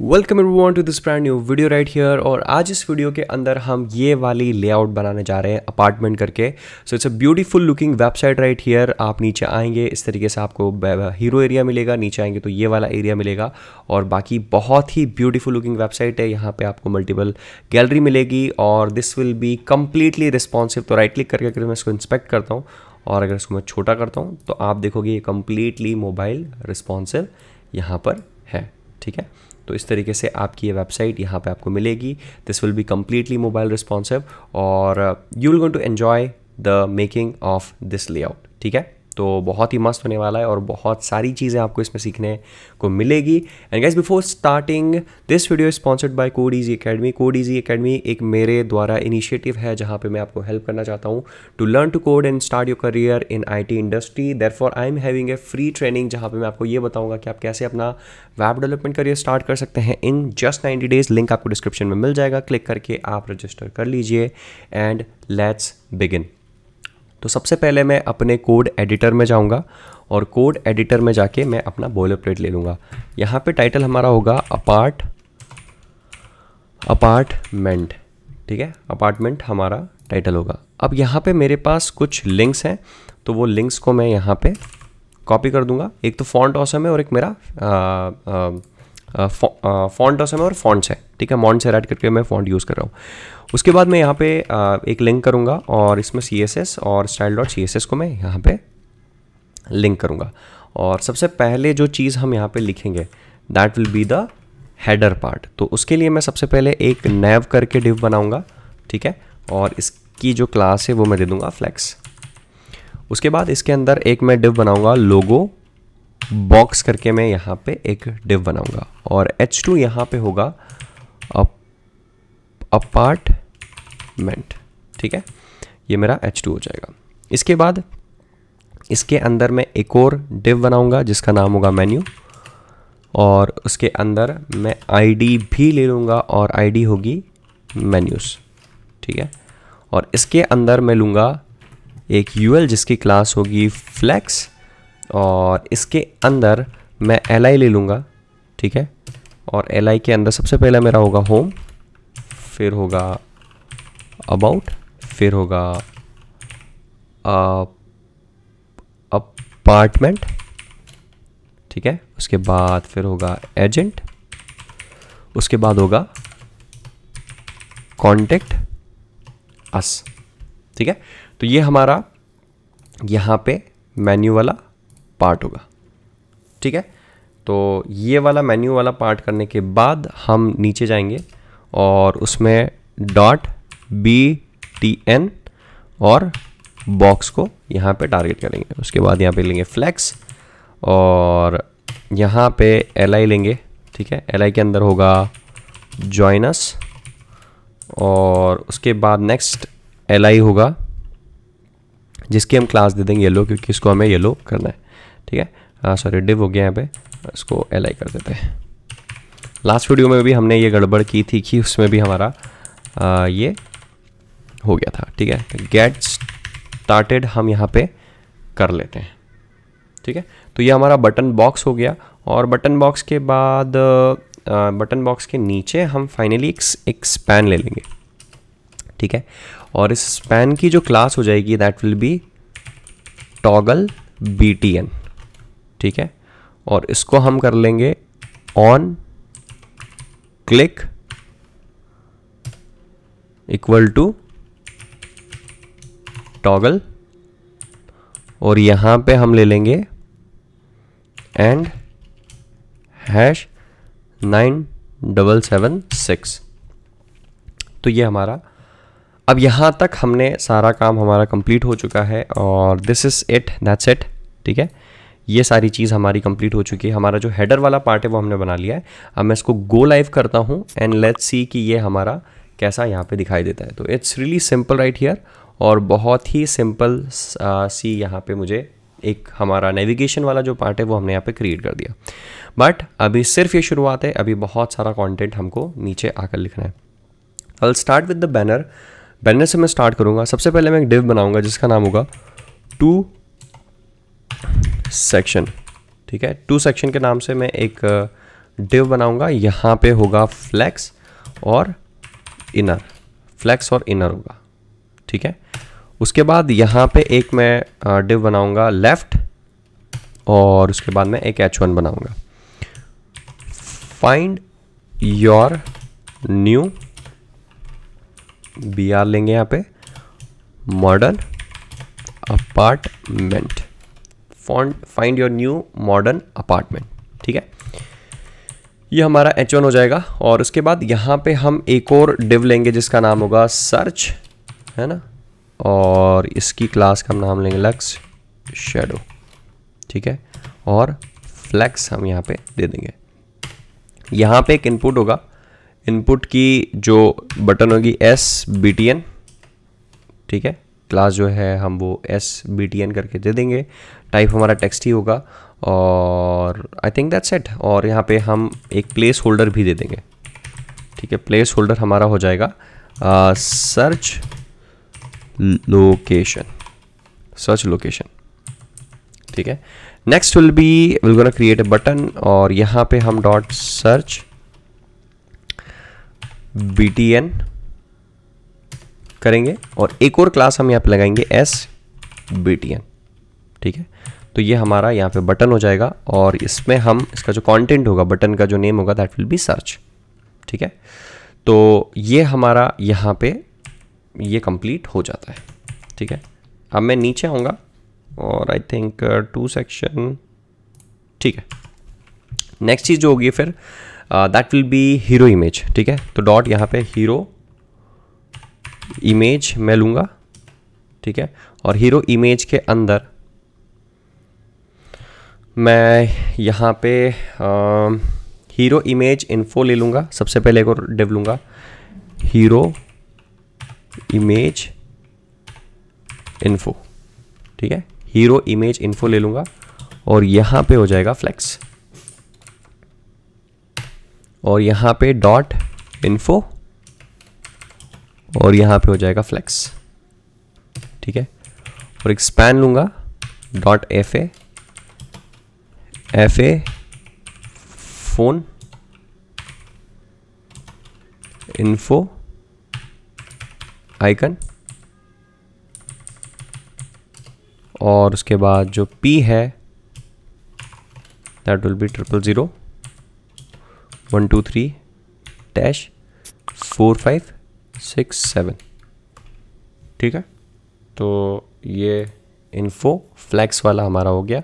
Welcome everyone to this brand new video right here और आज इस वीडियो के अंदर हम ये वाली लेआउट बनाने जा रहे हैं अपार्टमेंट करके so it's a beautiful looking website right here आप नीचे आएंगे इस तरीके से आपको हीरो एरिया मिलेगा नीचे आएंगे तो ये वाला एरिया मिलेगा और बाकी बहुत ही ब्यूटीफुल लुकिंग वेबसाइट है यहाँ पर आपको मल्टीपल गैलरी मिलेगी और this will be completely responsive तो राइट क्लिक करके अगर मैं इसको इंस्पेक्ट करता हूँ और अगर इसको मैं छोटा करता हूँ तो आप देखोगे ये कम्प्लीटली मोबाइल रिस्पॉन्सिव यहाँ पर है ठीक है तो इस तरीके से आपकी ये वेबसाइट यहाँ पे आपको मिलेगी this will be completely mobile responsive और you will going to enjoy the making of this layout ठीक है तो बहुत ही मस्त होने वाला है और बहुत सारी चीज़ें आपको इसमें सीखने को मिलेगी and guys before starting this video is sponsored by Code Easy Academy Code Easy Academy एक मेरे द्वारा इनिशिएटिव है जहाँ पे मैं आपको हेल्प करना चाहता हूँ to learn to code and start your career in IT industry therefore I am having a free training जहाँ पर मैं आपको ये बताऊँगा कि आप कैसे अपना वेब डेवलपमेंट करियर स्टार्ट कर सकते हैं in just ninety days link आपको डिस्क्रिप्शन में मिल जाएगा क्लिक करके आप रजिस्टर कर लीजिए एंड लेट्स बिगिन तो सबसे पहले मैं अपने कोड एडिटर में जाऊंगा और कोड एडिटर में जाके मैं अपना बॉयलर प्लेट ले लूँगा यहाँ पे टाइटल हमारा होगा अपार्ट अपार्टमेंट ठीक है अपार्टमेंट हमारा टाइटल होगा अब यहाँ पे मेरे पास कुछ लिंक्स हैं तो वो लिंक्स को मैं यहाँ पे कॉपी कर दूंगा एक तो फॉन्ट ऑसम है और एक मेरा आ, आ, फॉन्ट ऑसम है और फॉन्ट्स है ठीक है मॉन्ट से राइट करके मैं फॉन्ट यूज़ कर रहा हूँ उसके बाद मैं यहाँ पे एक लिंक करूँगा और इसमें सी और स्टाइल डॉट सी को मैं यहाँ पर लिंक करूँगा और सबसे पहले जो चीज़ हम यहाँ पर लिखेंगे that will be the header part तो उसके लिए मैं सबसे पहले एक नैव करके डिव बनाऊँगा ठीक है और इसकी जो क्लास है वो मैं दे दूँगा फ्लैक्स उसके बाद इसके अंदर एक मैं डिव बनाऊँगा लोगो बॉक्स करके मैं यहाँ पे एक डिव बनाऊंगा और एच टू यहाँ पे होगा अपार्टमेंट ठीक है ये मेरा एच टू हो जाएगा इसके बाद इसके अंदर मैं एक और डिव बनाऊंगा जिसका नाम होगा मेन्यू और उसके अंदर मैं आईडी भी ले लूँगा और आईडी होगी मेन्यूज़ ठीक है और इसके अंदर मैं लूँगा एक यूएल जिसकी क्लास होगी फ्लैक्स और इसके अंदर मैं एल ले लूँगा ठीक है और एल के अंदर सबसे पहला मेरा होगा होम फिर होगा अबाउट फिर होगा अपार्टमेंट ठीक है उसके बाद फिर होगा एजेंट उसके बाद होगा कॉन्टेक्ट अस ठीक है तो ये हमारा यहाँ पे मेन्यू वाला पार्ट होगा ठीक है तो ये वाला मेन्यू वाला पार्ट करने के बाद हम नीचे जाएंगे और उसमें डॉट बी टी एन और बॉक्स को यहाँ पे टारगेट करेंगे उसके बाद यहाँ पे लेंगे फ्लैक्स और यहाँ पे एल आई लेंगे ठीक है एल आई के अंदर होगा जॉइनस और उसके बाद नेक्स्ट एल आई होगा जिसकी हम क्लास दे देंगे येलो क्योंकि इसको हमें येलो करना है ठीक है सॉरी हाँ, डिव हो गया यहाँ पे इसको एल कर देते हैं लास्ट वीडियो में भी हमने ये गड़बड़ की थी कि उसमें भी हमारा आ, ये हो गया था ठीक है गेट स्टार्टेड हम यहाँ पे कर लेते हैं ठीक है तो ये हमारा बटन बॉक्स हो गया और बटन बॉक्स के बाद आ, बटन बॉक्स के नीचे हम फाइनली एक, एक स्पैन ले लेंगे ठीक है और इस स्पैन की जो क्लास हो जाएगी that will be toggle B T N ठीक है और इसको हम कर लेंगे on click equal to toggle और यहां पे हम ले लेंगे and hash nine double seven six तो ये हमारा अब यहां तक हमने सारा काम हमारा कंप्लीट हो चुका है और this is it that's it ठीक है ये सारी चीज़ हमारी कंप्लीट हो चुकी है हमारा जो हेडर वाला पार्ट है वो हमने बना लिया है अब मैं इसको गो लाइव करता हूँ एंड लेट्स सी कि ये हमारा कैसा यहाँ पे दिखाई देता है तो it's really simple right here और बहुत ही सिंपल सी यहाँ पे मुझे एक हमारा नेविगेशन वाला जो पार्ट है वो हमने यहाँ पे क्रिएट कर दिया बट अभी सिर्फ ये शुरुआत है अभी बहुत सारा कॉन्टेंट हमको नीचे आकर लिखना है I start with the banner banner से मैं स्टार्ट करूँगा सबसे पहले मैं एक डिव बनाऊँगा जिसका नाम होगा टू सेक्शन ठीक है टू सेक्शन के नाम से मैं एक डिव बनाऊंगा यहाँ पे होगा फ्लैक्स और इनर फ्लैक्स और इनर होगा ठीक है उसके बाद यहाँ पे एक मैं डिव बनाऊंगा लेफ्ट और उसके बाद मैं एक एच वन बनाऊंगा find your new B R लेंगे यहाँ पे modern apartment found find your new modern apartment ठीक है ये हमारा एच हो जाएगा और उसके बाद यहाँ पे हम एक और डिव लेंगे जिसका नाम होगा सर्च है ना और इसकी क्लास का हम नाम लेंगे लक्स शेडो ठीक है और फ्लैक्स हम यहाँ पे दे देंगे यहाँ पे एक इनपुट होगा इनपुट की जो बटन होगी एस बी टी एन ठीक है क्लास जो है हम वो एस बी टी एन करके दे देंगे टाइप हमारा टेक्स्ट ही होगा और आई थिंक दैट सेट और यहाँ पे हम एक प्लेस होल्डर भी दे देंगे ठीक है प्लेस होल्डर हमारा हो जाएगा सर्च लोकेशन सर्च लोकेशन ठीक है next will be will gonna create a button और यहाँ पे हम dot search B T N करेंगे और एक और क्लास हम यहाँ पे लगाएंगे एस बी टी एन ठीक है तो ये हमारा यहाँ पे बटन हो जाएगा और इसमें हम इसका जो कंटेंट होगा बटन का जो नेम होगा दैट विल बी सर्च ठीक है तो ये हमारा यहाँ पे ये कंप्लीट हो जाता है ठीक है अब मैं नीचे आऊँगा और आई थिंक टू सेक्शन ठीक है नेक्स्ट चीज़ जो होगी फिर that will be hero image ठीक है तो डॉट यहाँ पे हीरो इमेज मैं लूँगा ठीक है और हीरो इमेज के अंदर मैं यहाँ पे हीरो इमेज इन्फो ले लूँगा सबसे पहले एक और डिव लूँगा हीरो इमेज इन्फो ठीक है हीरो इमेज इन्फो ले लूँगा और यहाँ पे हो जाएगा फ्लैक्स और यहाँ पे डॉट इन्फो और यहाँ पे हो जाएगा फ्लैक्स ठीक है और एक स्पैन लूँगा dot F A F A phone info icon और उसके बाद जो पी है that will be triple zero one two three dash four five six seven ठीक है तो ये इन्फो फ्लैक्स वाला हमारा हो गया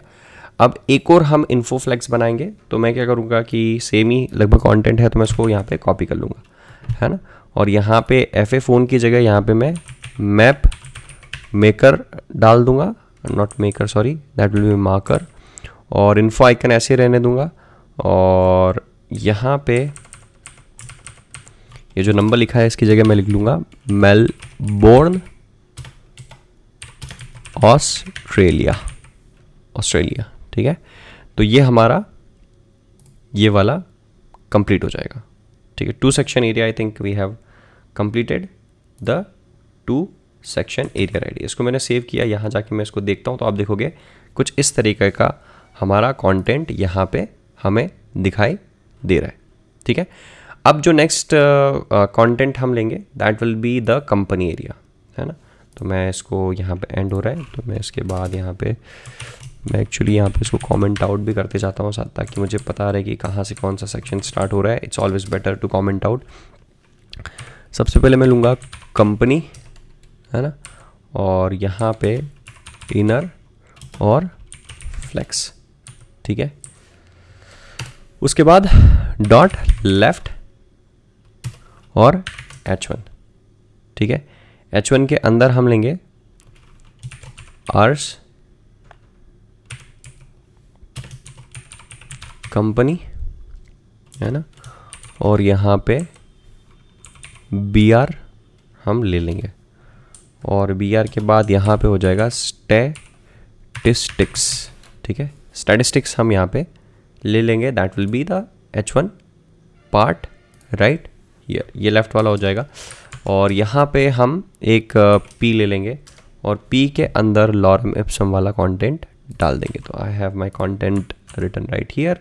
अब एक और हम इन्फो फ्लैक्स बनाएंगे तो मैं क्या करूँगा कि सेम ही लगभग कॉन्टेंट है तो मैं उसको यहाँ पर कॉपी कर लूँगा है ना और यहाँ पे एफ ए फ़ोन की जगह यहाँ पर मैं मैप मेकर डाल दूंगा not maker sorry that will be marker और इन्फो आइकन ऐसे रहने दूंगा और यहाँ पे ये जो नंबर लिखा है इसकी जगह मैं लिख लूंगा मेलबोर्न ऑस्ट्रेलिया ऑस्ट्रेलिया ठीक है तो ये हमारा ये वाला कंप्लीट हो जाएगा ठीक है two section area I think we have completed the two section area ready इसको मैंने सेव किया यहाँ जाके मैं इसको देखता हूँ तो आप देखोगे कुछ इस तरीके का हमारा कंटेंट यहाँ पे हमें दिखाई दे रहा है ठीक है अब जो नेक्स्ट कंटेंट uh, uh हम लेंगे that will be the company area है ना तो मैं इसको यहाँ पे एंड हो रहा है तो मैं इसके बाद यहाँ पे मैं एक्चुअली यहाँ पे इसको कमेंट आउट भी करते जाता हूँ साथ ताकि मुझे पता रहे कि कहाँ से कौन सा सेक्शन स्टार्ट हो रहा है it's always better to comment out सबसे पहले मैं लूँगा कंपनी है ना और यहाँ पे इनर और फ्लेक्स ठीक है उसके बाद डॉट लेफ्ट और एच वन ठीक है एच वन के अंदर हम लेंगे आर्स कंपनी है ना और यहाँ पे बी आर हम ले लेंगे और बी आर के बाद यहाँ पे हो जाएगा स्टेटिस्टिक्स ठीक है स्टैटिस्टिक्स हम यहाँ पे ले लेंगे that will be the H one part right ये ये लेफ़्ट वाला हो जाएगा और यहाँ पे हम एक पी ले लेंगे और पी के अंदर लॉरम एप्सम वाला कंटेंट डाल देंगे तो I have my content written right here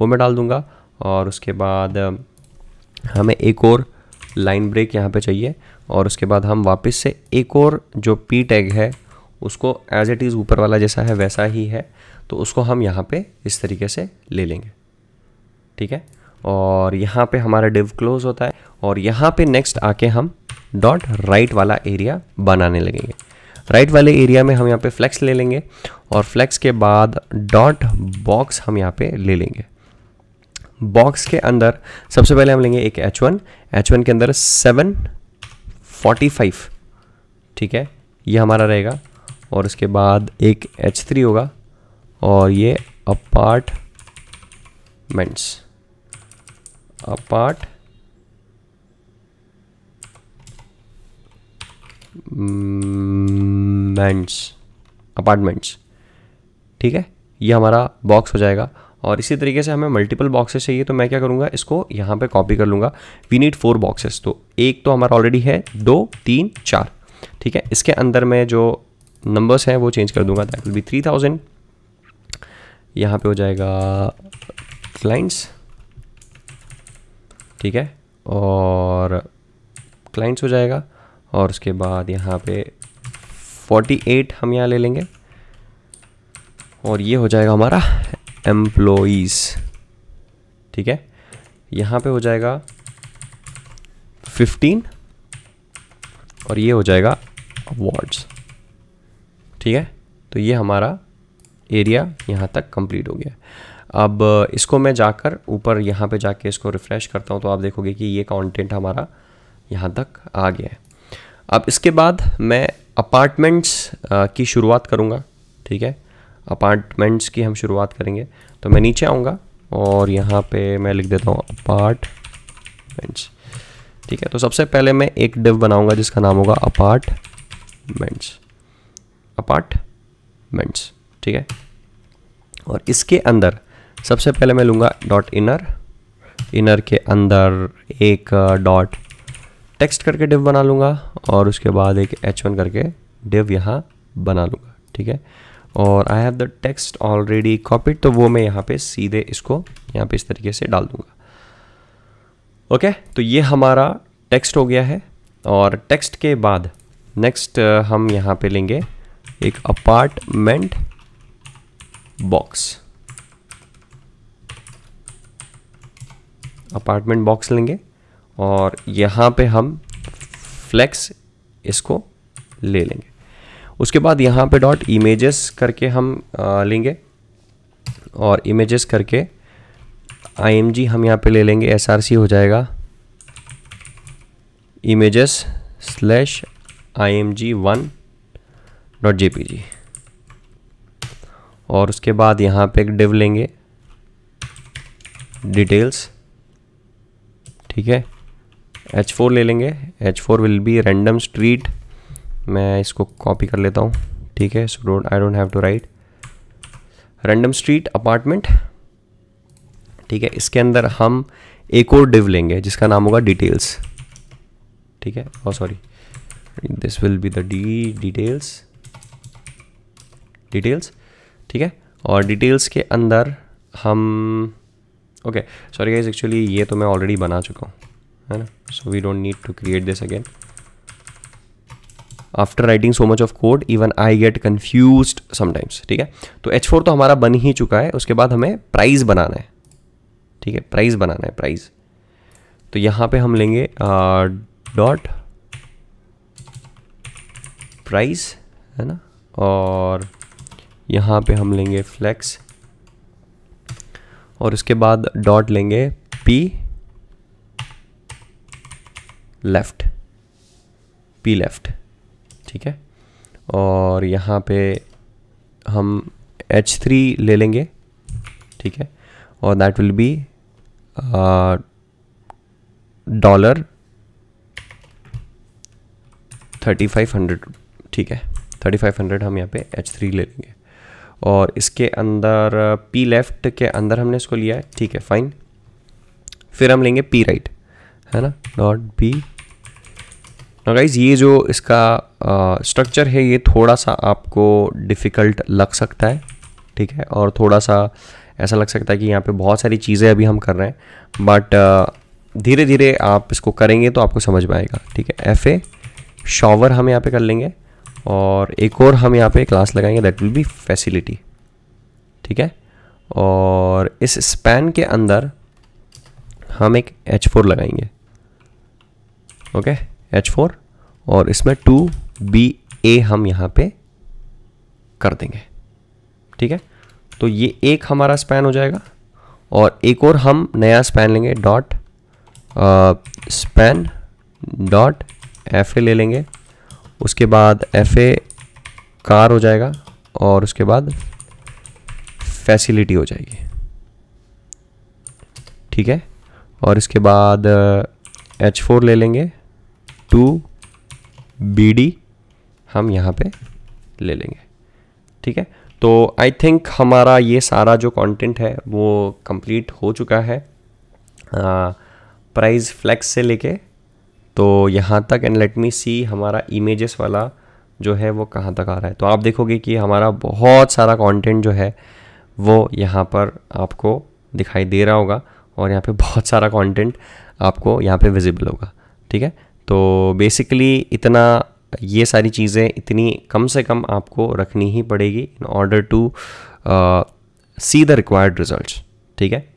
वो मैं डाल दूँगा और उसके बाद हमें एक और लाइन ब्रेक यहाँ पे चाहिए और उसके बाद हम वापस से एक और जो पी टैग है उसको एज इट इज़ ऊपर वाला जैसा है वैसा ही है तो उसको हम यहाँ पे इस तरीके से ले लेंगे ठीक है और यहाँ पे हमारा डिव क्लोज होता है और यहाँ पे नेक्स्ट आके हम डॉट राइट वाला एरिया बनाने लगेंगे राइट वाले एरिया में हम यहाँ पे फ्लैक्स ले लेंगे और फ्लैक्स के बाद डॉट बॉक्स हम यहाँ पे ले लेंगे बॉक्स के अंदर सबसे पहले हम लेंगे एक एच वन एच वन के अंदर सेवन फोर्टी फाइव ठीक है ये हमारा रहेगा और उसके बाद एक एच थ्री होगा और ये अपार्टमेंट्स अपार्ट मेंट्स अपार्टमेंट्स ठीक है ये हमारा बॉक्स हो जाएगा और इसी तरीके से हमें मल्टीपल बॉक्सेस चाहिए तो मैं क्या करूँगा इसको यहाँ पे कॉपी कर लूँगा वी नीड फोर बॉक्सेस तो एक तो हमारा ऑलरेडी है दो तीन चार ठीक है इसके अंदर मैं जो नंबर्स हैं वो चेंज कर दूंगा that will be three thousand यहाँ पर हो जाएगा क्लाइंट्स ठीक है और क्लाइंट्स हो जाएगा और उसके बाद यहाँ पे 48 हम यहाँ ले लेंगे और ये हो जाएगा हमारा एम्प्लॉज ठीक है यहाँ पे हो जाएगा 15 और ये हो जाएगा अवार्ड्स ठीक है तो ये हमारा एरिया यहाँ तक कंप्लीट हो गया अब इसको मैं जाकर ऊपर यहाँ पे जाके इसको रिफ़्रेश करता हूँ तो आप देखोगे कि ये कंटेंट हमारा यहाँ तक आ गया है अब इसके बाद मैं अपार्टमेंट्स की शुरुआत करूँगा ठीक है अपार्टमेंट्स की हम शुरुआत करेंगे तो मैं नीचे आऊँगा और यहाँ पे मैं लिख देता हूँ अपार्टमेंट्स ठीक है तो सबसे पहले मैं एक डिव बनाऊँगा जिसका नाम होगा अपार्टमेंट्स अपार्टमेंट्स ठीक है और इसके अंदर सबसे पहले मैं लूँगा डॉट इनर इनर के अंदर एक डॉट टेक्स्ट करके डिव बना लूँगा और उसके बाद एक एच वन करके डिव यहाँ बना लूँगा ठीक है और I have the text already copied तो वो मैं यहाँ पे सीधे इसको यहाँ पे इस तरीके से डाल दूंगा ओके okay? तो ये हमारा टेक्स्ट हो गया है और टेक्स्ट के बाद नेक्स्ट uh, हम यहाँ पे लेंगे एक अपार्टमेंट बॉक्स अपार्टमेंट बॉक्स लेंगे और यहाँ पे हम फ्लेक्स इसको ले लेंगे उसके बाद यहाँ पे डॉट इमेजेस करके हम आ, लेंगे और इमेजेस करके आई हम यहाँ पे ले लेंगे एस हो जाएगा images slash I M G one dot J P G और उसके बाद यहाँ पे एक डिव लेंगे डिटेल्स ठीक है एच फोर ले लेंगे H four will be random street मैं इसको कॉपी कर लेता हूँ ठीक है so don't I don't have to write random street apartment ठीक है इसके अंदर हम एक और डिव लेंगे जिसका नाम होगा डिटेल्स oh, ठीक है और sorry this will be the D details details ठीक है और डिटेल्स के अंदर हम ओके सॉरी गाइज एक्चुअली ये तो मैं ऑलरेडी बना चुका हूँ है ना so we don't need to create this again after writing so much of code even I get confuse sometimes ठीक है तो एच फोर तो हमारा बन ही चुका है उसके बाद हमें प्राइज बनाना है ठीक है प्राइज बनाना है प्राइज तो यहाँ पे हम लेंगे डॉट प्राइस है ना और यहाँ पे हम लेंगे फ्लैक्स और उसके बाद डॉट लेंगे पी लेफ्ट पी लेफ्ट ठीक है और यहाँ पे हम H3 ले लेंगे ठीक है और that will be dollar thirty five hundred ठीक है थर्टी फाइव हंड्रेड हम यहाँ पे एच थ्री ले लेंगे और इसके अंदर पी uh, लेफ्ट के अंदर हमने इसको लिया है ठीक है फाइन फिर हम लेंगे पी राइट है ना डॉट बी और गाइज ये जो इसका स्ट्रक्चर है ये थोड़ा सा आपको डिफ़िकल्ट लग सकता है ठीक है और थोड़ा सा ऐसा लग सकता है कि यहाँ पे बहुत सारी चीज़ें अभी हम कर रहे हैं बट धीरे धीरे आप इसको करेंगे तो आपको समझ में आएगा ठीक है एफ़ ए शॉवर हम यहाँ पे कर लेंगे और एक और हम यहाँ पे क्लास लगाएंगे दैट विल बी फैसिलिटी ठीक है और इस स्पैन के अंदर हम एक एच फोर लगाएंगे ओके एच फोर और इसमें टू बी ए हम यहाँ पे कर देंगे ठीक है तो ये एक हमारा स्पैन हो जाएगा और एक और हम नया स्पैन लेंगे dot span dot F A ले लेंगे उसके बाद एफ ए कार हो जाएगा और उसके बाद फैसिलिटी हो जाएगी ठीक है और इसके बाद एच फोर ले लेंगे टू बी डी हम यहाँ पे ले लेंगे ठीक है तो आई थिंक हमारा ये सारा जो कंटेंट है वो कंप्लीट हो चुका है प्राइस फ्लैक्स से लेके तो यहाँ तक एंड लेट मी सी हमारा इमेजेस वाला जो है वो कहाँ तक आ रहा है तो आप देखोगे कि हमारा बहुत सारा कंटेंट जो है वो यहाँ पर आपको दिखाई दे रहा होगा और यहाँ पे बहुत सारा कंटेंट आपको यहाँ पे विजिबल होगा ठीक है तो बेसिकली इतना ये सारी चीज़ें इतनी कम से कम आपको रखनी ही पड़ेगी in order to see the required result ठीक है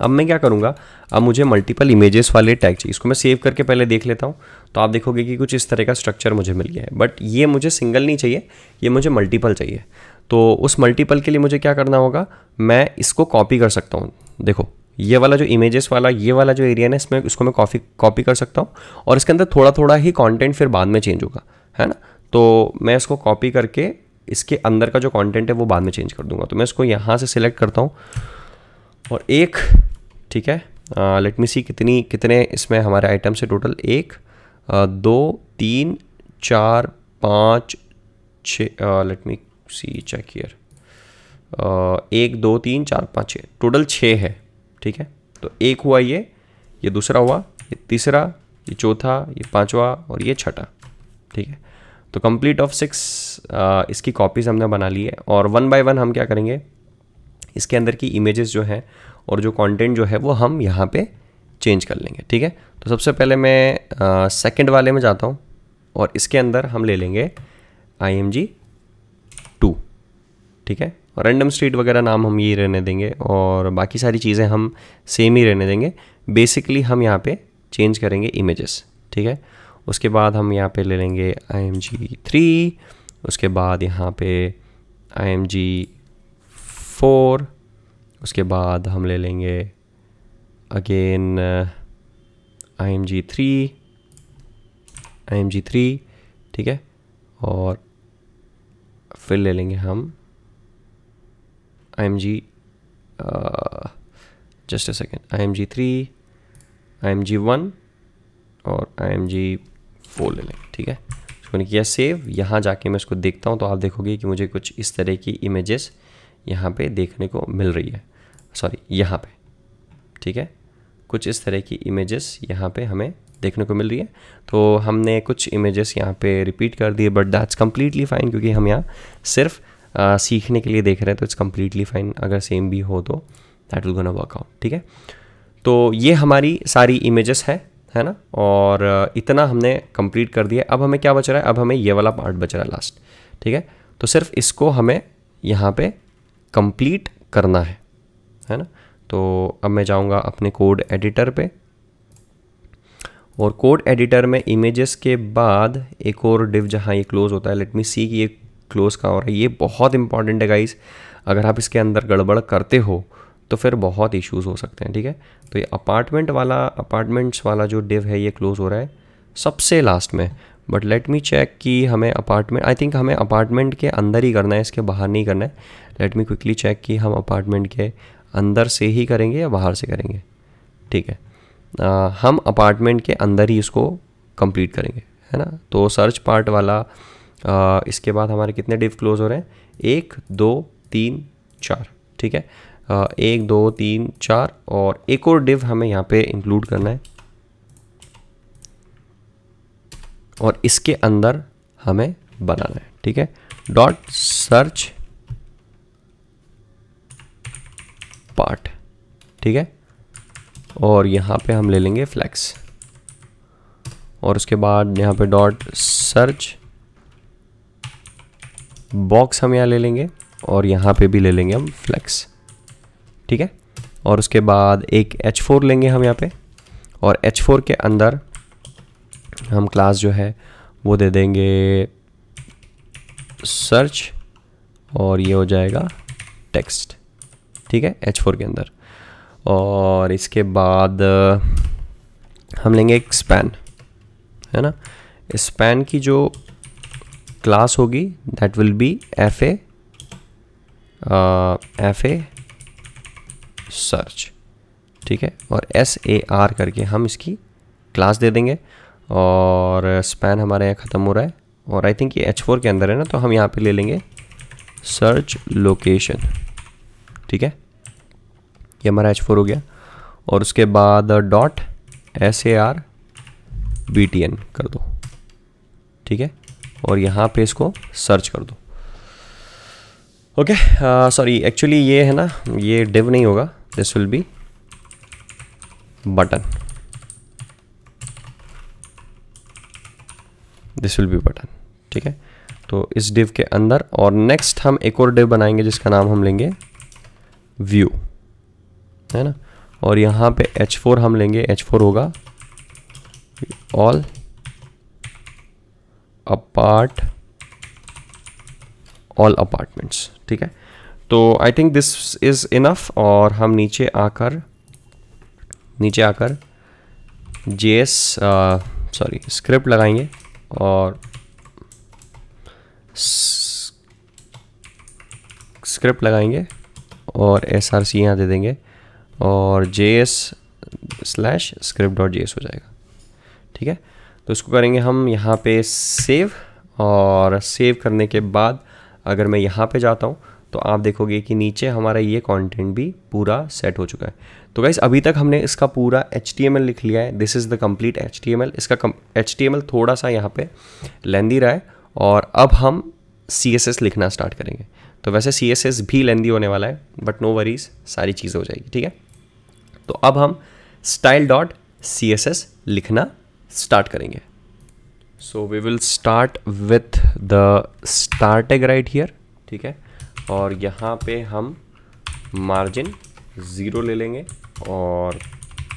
अब मैं क्या करूँगा अब मुझे मल्टीपल इमेजेस वाले टैग चाहिए इसको मैं सेव करके पहले देख लेता हूँ तो आप देखोगे कि कुछ इस तरह का स्ट्रक्चर मुझे मिल गया है बट ये मुझे सिंगल नहीं चाहिए ये मुझे मल्टीपल चाहिए तो उस मल्टीपल के लिए मुझे क्या करना होगा मैं इसको कॉपी कर सकता हूँ देखो ये वाला जो इमेजेस वाला ये वाला जो एरिया ना इसमें उसको मैं कॉपी कॉपी कर सकता हूँ और इसके अंदर थोड़ा थोड़ा ही कॉन्टेंट फिर बाद में चेंज होगा है ना तो मैं इसको कॉपी करके इसके अंदर का जो कॉन्टेंट है वो बाद में चेंज कर दूंगा तो मैं इसको यहाँ से सिलेक्ट करता हूँ और एक ठीक है लेट मी सी कितनी कितने इसमें हमारे आइटम्स है टोटल एक आ, दो तीन चार पाँच छ let me see check here एक दो तीन चार पाँच छः टोटल छः है ठीक है तो एक हुआ ये ये दूसरा हुआ ये तीसरा ये चौथा ये पांचवा और ये छठा ठीक है तो कंप्लीट ऑफ सिक्स इसकी कॉपीज़ हमने बना ली है और वन बाय वन हम क्या करेंगे इसके अंदर की इमेजेस जो हैं और जो कंटेंट जो है वो हम यहाँ पे चेंज कर लेंगे ठीक है तो सबसे पहले मैं सेकंड वाले में जाता हूँ और इसके अंदर हम ले लेंगे आई एम जी ठीक है और रैंडम स्ट्रीट वगैरह नाम हम ये रहने देंगे और बाकी सारी चीज़ें हम सेम ही रहने देंगे बेसिकली हम यहाँ पे चेंज करेंगे इमेजेस ठीक है उसके बाद हम यहाँ पे ले लेंगे आई एम जी थ्री उसके बाद यहाँ पे आई एम जी फोर उसके बाद हम ले लेंगे again I M G three I M G three ठीक है और फिर ले लेंगे हम img uh, just a second img3 img1 और img4 ले लें ठीक है मैंने किया सेव यहाँ जाके मैं इसको देखता हूँ तो आप देखोगे कि मुझे कुछ इस तरह की इमेजेस यहाँ पे देखने को मिल रही है सॉरी यहाँ पे ठीक है कुछ इस तरह की इमेजेस यहाँ पे हमें देखने को मिल रही है तो हमने कुछ इमेजेस यहाँ पे रिपीट कर दिए बट दैट्स कम्प्लीटली फाइन क्योंकि हम यहाँ सिर्फ सीखने के लिए देख रहे हैं तो इट्स कम्प्लीटली फाइन अगर सेम भी हो तो that will gonna work out ठीक है तो ये हमारी सारी इमेजेस है है ना और इतना हमने कंप्लीट कर दिया अब हमें क्या बच रहा है अब हमें ये वाला पार्ट बच रहा है लास्ट ठीक है तो सिर्फ इसको हमें यहाँ पे कंप्लीट करना है है ना तो अब मैं जाऊँगा अपने कोड एडिटर पे और कोड एडिटर में इमेजेस के बाद एक और डिव जहाँ ये क्लोज होता है लेट मी सी कि ये क्लोज कहाँ हो रहा है ये बहुत इंपॉर्टेंट है गाइज़ अगर आप इसके अंदर गड़बड़ करते हो तो फिर बहुत इश्यूज हो सकते हैं ठीक है तो ये अपार्टमेंट वाला अपार्टमेंट्स वाला जो डिव है ये क्लोज हो रहा है सबसे लास्ट में बट लेट मी चेक कि हमें अपार्टमेंट आई थिंक हमें अपार्टमेंट के अंदर ही करना है इसके बाहर नहीं करना है लेट मी क्विकली चेक कि हम अपार्टमेंट के अंदर से ही करेंगे या बाहर से करेंगे ठीक है आ, हम अपार्टमेंट के अंदर ही इसको कंप्लीट करेंगे है ना तो सर्च पार्ट वाला आ, इसके बाद हमारे कितने डिव क्लोज हो रहे हैं एक दो तीन चार ठीक है आ, एक दो तीन चार और एक और डिव हमें यहाँ पे इंक्लूड करना है और इसके अंदर हमें बनाना है ठीक है डॉट सर्च पार्ट ठीक है और यहाँ पे हम ले लेंगे फ्लैक्स और उसके बाद यहाँ पे डॉट सर्च बॉक्स हम यहाँ ले लेंगे और यहाँ पे भी ले लेंगे हम फ्लेक्स ठीक है और उसके बाद एक एच फोर लेंगे हम यहाँ पे और एच फोर के अंदर हम क्लास जो है वो दे देंगे सर्च और ये हो जाएगा टेक्स्ट ठीक है एच फोर के अंदर और इसके बाद हम लेंगे एक स्पैन है ना स्पैन की जो क्लास होगी that will be F A F A search ठीक है और एस ए आर करके हम इसकी क्लास दे देंगे और स्पैन हमारे यहाँ ख़त्म हो रहा है और आई थिंक ये एच फोर के अंदर है ना तो हम यहाँ पे ले लेंगे सर्च लोकेशन ठीक है ये हमारा एच फोर हो गया और उसके बाद dot S A R B T N कर दो ठीक है और यहाँ पे इसको सर्च कर दो ओके सॉरी एक्चुअली ये है ना ये डिव नहीं होगा this will be button this will be button ठीक है तो इस डिव के अंदर और नेक्स्ट हम एक और डिव बनाएंगे जिसका नाम हम लेंगे व्यू है ना और यहाँ पे H4 हम लेंगे H4 होगा ऑल अपार्ट ऑल अपार्टमेंट्स ठीक है तो I think this is enough और हम नीचे आकर नीचे आकर जे एस सॉरी स्क्रिप्ट लगाएंगे और स्क्रिप्ट लगाएंगे और एस आर सी यहाँ दे देंगे और J S slash script dot J S हो जाएगा ठीक है तो इसको करेंगे हम यहाँ पे सेव और सेव करने के बाद अगर मैं यहाँ पे जाता हूँ तो आप देखोगे कि नीचे हमारा ये कंटेंट भी पूरा सेट हो चुका है तो गाइज अभी तक हमने इसका पूरा एच लिख लिया है this is the complete H इसका एच थोड़ा सा यहाँ पर लेंदी रहा है और अब हम सी लिखना स्टार्ट करेंगे तो वैसे सी भी लेंदी होने वाला है बट नो वरीज सारी चीज़ हो जाएगी ठीक है तो अब हम स्टाइल डॉट सी लिखना स्टार्ट करेंगे so we will start with the start egg right here ठीक है और यहाँ पे हम मार्जिन ज़ीरो ले लेंगे और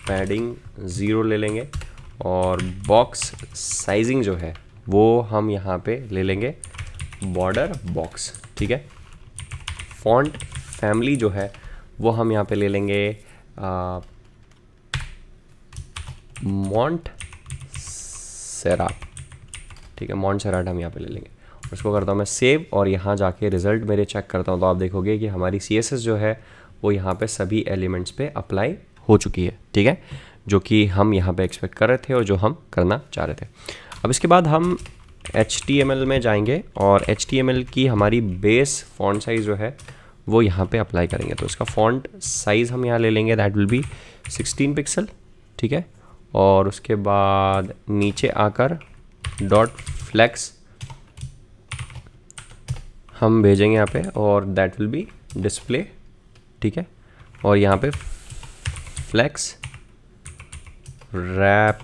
पैडिंग ज़ीरो ले लेंगे और बॉक्स साइजिंग जो है वो हम यहाँ पे ले लेंगे बॉर्डर बॉक्स ठीक है फॉन्ट फैमिली जो है वो हम यहाँ पे ले लेंगे मॉन्ट uh, सेराट ठीक है मॉन्ट सेराट हम यहाँ पे ले लेंगे उसको करता हूँ मैं सेव और यहाँ जाके रिजल्ट मेरे चेक करता हूँ तो आप देखोगे कि हमारी सी जो है वो यहाँ पे सभी एलिमेंट्स पे अप्लाई हो चुकी है ठीक है जो कि हम यहाँ पे एक्सपेक्ट कर रहे थे और जो हम करना चाह रहे थे अब इसके बाद हम एच में जाएंगे और एच की हमारी बेस फॉन्ट साइज़ जो है वो यहाँ पे अप्लाई करेंगे तो इसका फॉन्ट साइज़ हम यहाँ ले लेंगे दैट विल बी 16 पिक्सल ठीक है और उसके बाद नीचे आकर डॉट फ्लैक्स हम भेजेंगे यहाँ पे और दैट विल बी डिस्प्ले ठीक है और यहाँ पे फ्लैक्स रैप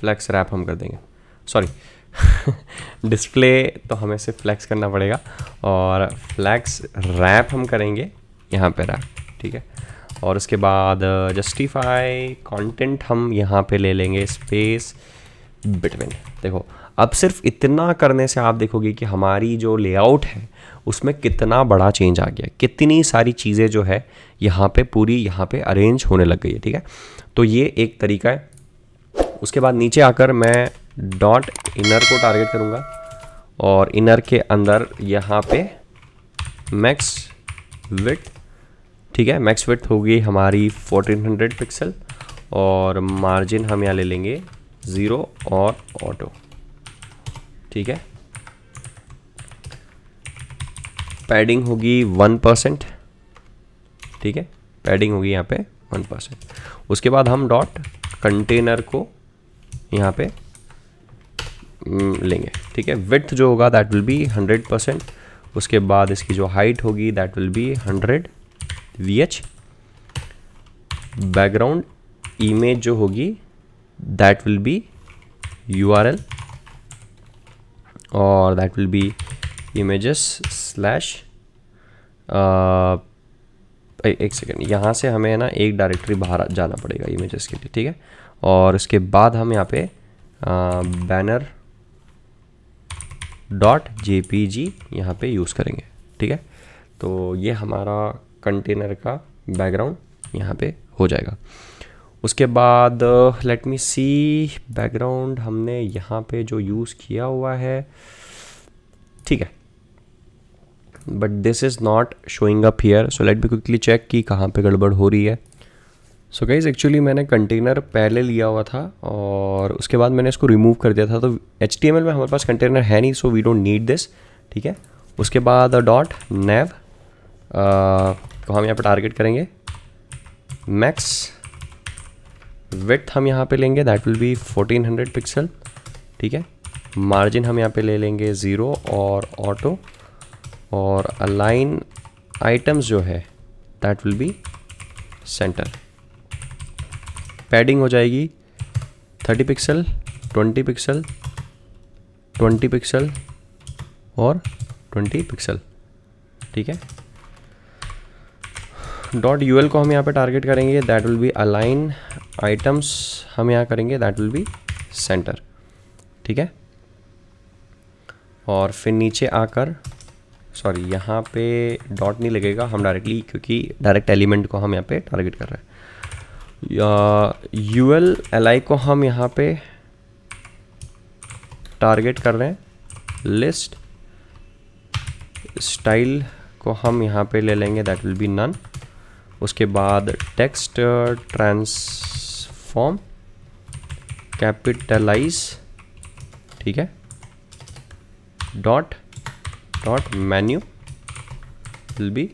फ्लैक्स रैप हम कर देंगे सॉरी डिस्प्ले तो हमें सिर्फ फ्लैक्स करना पड़ेगा और फ्लैक्स रैप हम करेंगे यहाँ पे रैप ठीक है और उसके बाद जस्टिफाई uh, कंटेंट हम यहाँ पे ले लेंगे स्पेस बिटवीन देखो अब सिर्फ इतना करने से आप देखोगे कि हमारी जो लेआउट है उसमें कितना बड़ा चेंज आ गया कितनी सारी चीज़ें जो है यहाँ पे पूरी यहाँ पे अरेंज होने लग गई है ठीक है तो ये एक तरीका है उसके बाद नीचे आकर मैं डॉट इनर को टारगेट करूँगा और इनर के अंदर यहाँ पे मैक्स विथ ठीक है मैक्स विथ होगी हमारी 1400 पिक्सल और मार्जिन हम यहाँ ले लेंगे ज़ीरो और ऑटो ठीक है पैडिंग होगी वन परसेंट ठीक है पैडिंग होगी यहाँ पे वन परसेंट उसके बाद हम डॉट कंटेनर को यहाँ पे हम्म, लेंगे ठीक है विथ जो होगा that will be hundred percent उसके बाद इसकी जो हाइट होगी that will be hundred V H background image जो होगी that will be U R L और that will be images slash एक सेकेंड यहाँ से हमें ना एक डायरेक्टरी बाहर जाना पड़ेगा इमेजेस के लिए ठीक है और उसके बाद हम यहाँ पे banner dot J P G यहाँ पर यूज़ करेंगे ठीक है तो ये हमारा कंटेनर का बैकग्राउंड यहाँ पे हो जाएगा उसके बाद लेट मी सी बैकग्राउंड हमने यहाँ पे जो यूज़ किया हुआ है ठीक है but this is not showing up here so let me quickly check कि कहाँ पे गड़बड़ हो रही है सो गाइज़ एक्चुअली मैंने कंटेनर पहले लिया हुआ था और उसके बाद मैंने इसको रिमूव कर दिया था तो एच में हमारे पास कंटेनर है नहीं so we don't need this ठीक है उसके बाद डॉट uh, नैब तो हम यहाँ पर टारगेट करेंगे मैक्स विथ हम यहाँ पे लेंगे दैट विल बी 1400 पिक्सल ठीक है मार्जिन हम यहाँ पे ले लेंगे ज़ीरो और ऑटो और अलाइन आइटम्स जो है that will be center padding हो जाएगी 30 पिक्सल 20 पिक्सल 20 पिक्सल और 20 पिक्सल ठीक है डॉट यू को हम यहाँ पे टारगेट करेंगे that will be align items हम यहाँ करेंगे दैट विल बी सेंटर ठीक है और फिर नीचे आकर सॉरी यहाँ पे डॉट नहीं लगेगा हम डायरेक्टली क्योंकि डायरेक्ट एलिमेंट को हम यहाँ पे टारगेट कर रहे हैं यू एल एल को हम यहाँ पे टारगेट कर रहे हैं लिस्ट स्टाइल को हम यहाँ पे ले लेंगे दैट विल बी नन उसके बाद टेक्स्ट ट्रांसफॉर्म कैपिटलाइज ठीक है dot dot menu will be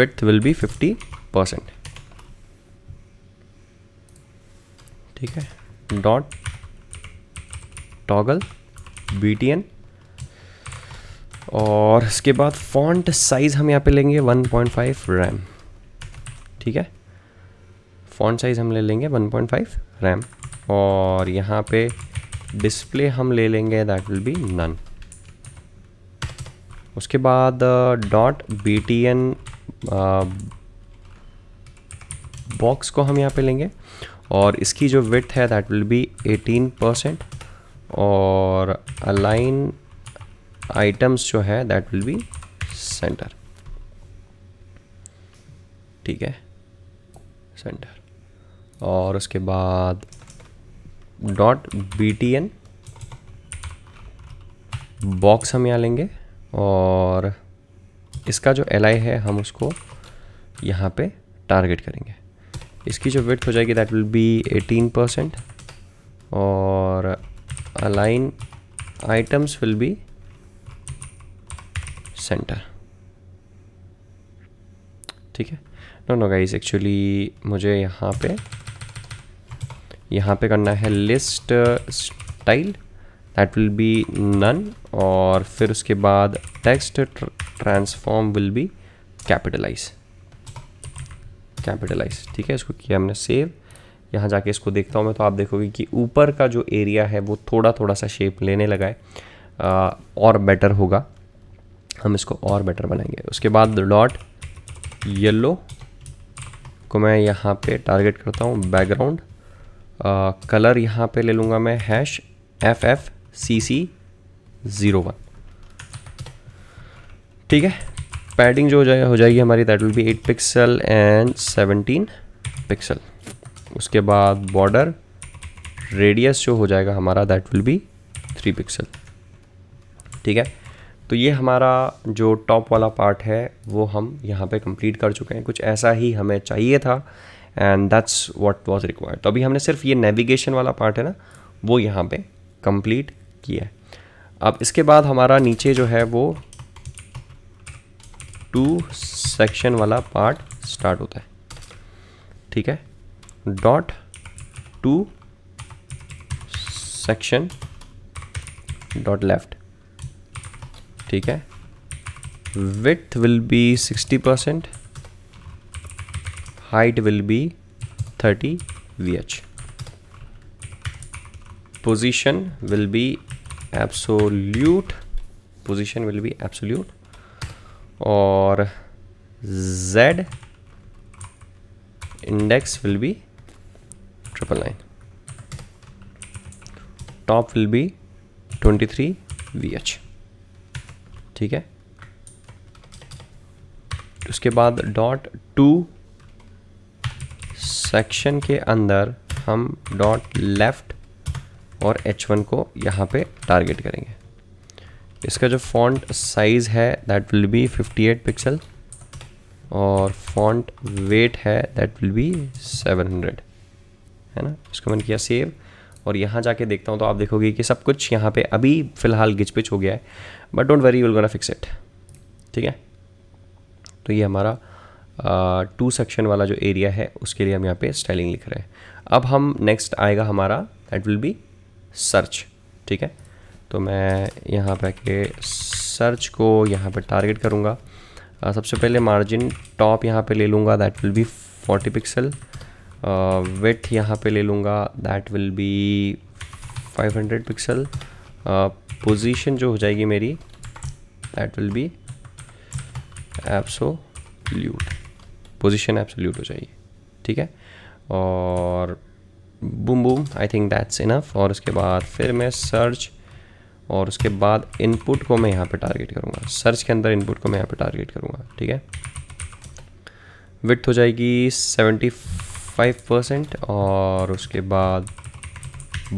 with will be fifty percent ठीक है dot toggle B T N और इसके बाद फॉन्ट साइज़ हम यहाँ पे लेंगे 1.5 रैम ठीक है फॉन्ट साइज़ हम ले लेंगे 1.5 रैम और यहाँ पे डिस्प्ले हम ले लेंगे दैट विल बी नन उसके बाद dot B T N box को हम यहाँ पे लेंगे और इसकी जो विथ है दैट विल बी 18 परसेंट और अलाइन आइटम्स जो है दैट विल बी सेंटर ठीक है सेंटर और उसके बाद dot B T N box हम यहाँ लेंगे और इसका जो एल है हम उसको यहाँ पे टारगेट करेंगे इसकी जो वेट हो जाएगी दैट विल बी 18 परसेंट और align items will be centre ठीक है नो नो गाइस एक्चुअली मुझे यहाँ पे यहाँ पे करना है list style that will be none और फिर उसके बाद text transform will be capitalise capitalise ठीक है इसको किया हमने सेव यहाँ जाके इसको देखता हूँ मैं तो आप देखोगे कि ऊपर का जो एरिया है वो थोड़ा थोड़ा सा शेप लेने लगा है आ, uh, और बेटर होगा हम इसको और बेटर बनाएंगे उसके बाद डॉट येलो को मैं यहाँ पे टारगेट करता हूँ बैकग्राउंड कलर यहाँ पे ले लूँगा मैं hash F F C C zero one ठीक है पैडिंग जो हो जाए हो जाएगी हमारी that will be eight pixel and seventeen pixel उसके बाद बॉर्डर रेडियस जो हो जाएगा हमारा that will be three pixel ठीक है तो ये हमारा जो टॉप वाला पार्ट है वो हम यहाँ पे कंप्लीट कर चुके हैं कुछ ऐसा ही हमें चाहिए था and that's what was required तो अभी हमने सिर्फ ये नेविगेशन वाला पार्ट है ना वो यहाँ पे कंप्लीट किया है अब इसके बाद हमारा नीचे जो है वो टू सेक्शन वाला पार्ट स्टार्ट होता है ठीक है dot two section dot left ठीक है with will be sixty percent height will be thirty V H position will be absolute position will be absolute और Z index will be triple nine top will be 23 VH. Three ठीक है उसके बाद dot two section के अंदर हम dot left और H one को यहाँ पे टारगेट करेंगे इसका जो फॉन्ट साइज़ है दैट विल बी 58 पिक्सल और फॉन्ट वेट है दैट विल बी 700 है ना इसको मैंने किया सेव और यहाँ जाके देखता हूँ तो आप देखोगे कि सब कुछ यहाँ पे अभी फ़िलहाल गिचपिच हो गया है but don't worry will gonna fix it ठीक है तो ये हमारा टू uh, सेक्शन वाला जो एरिया है उसके लिए हम यहाँ पे स्टाइलिंग लिख रहे हैं अब हम नेक्स्ट आएगा हमारा दैट विल बी सर्च ठीक है तो मैं यहाँ पे के सर्च को यहाँ पे टारगेट करूँगा uh, सबसे पहले मार्जिन टॉप यहाँ पे ले लूँगा that will be 40 pixel with uh, यहाँ पे ले लूँगा that will be 500 pixel position जो हो जाएगी मेरी that will be position position lute हो जाएगी ठीक है और boom boom I think that's enough और उसके बाद फिर मैं सर्च और उसके बाद इनपुट को मैं यहाँ पे टारगेट करूँगा सर्च के अंदर इनपुट को मैं यहाँ पे टारगेट करूँगा ठीक है विथ हो जाएगी सेवेंटी फाइव परसेंट और उसके बाद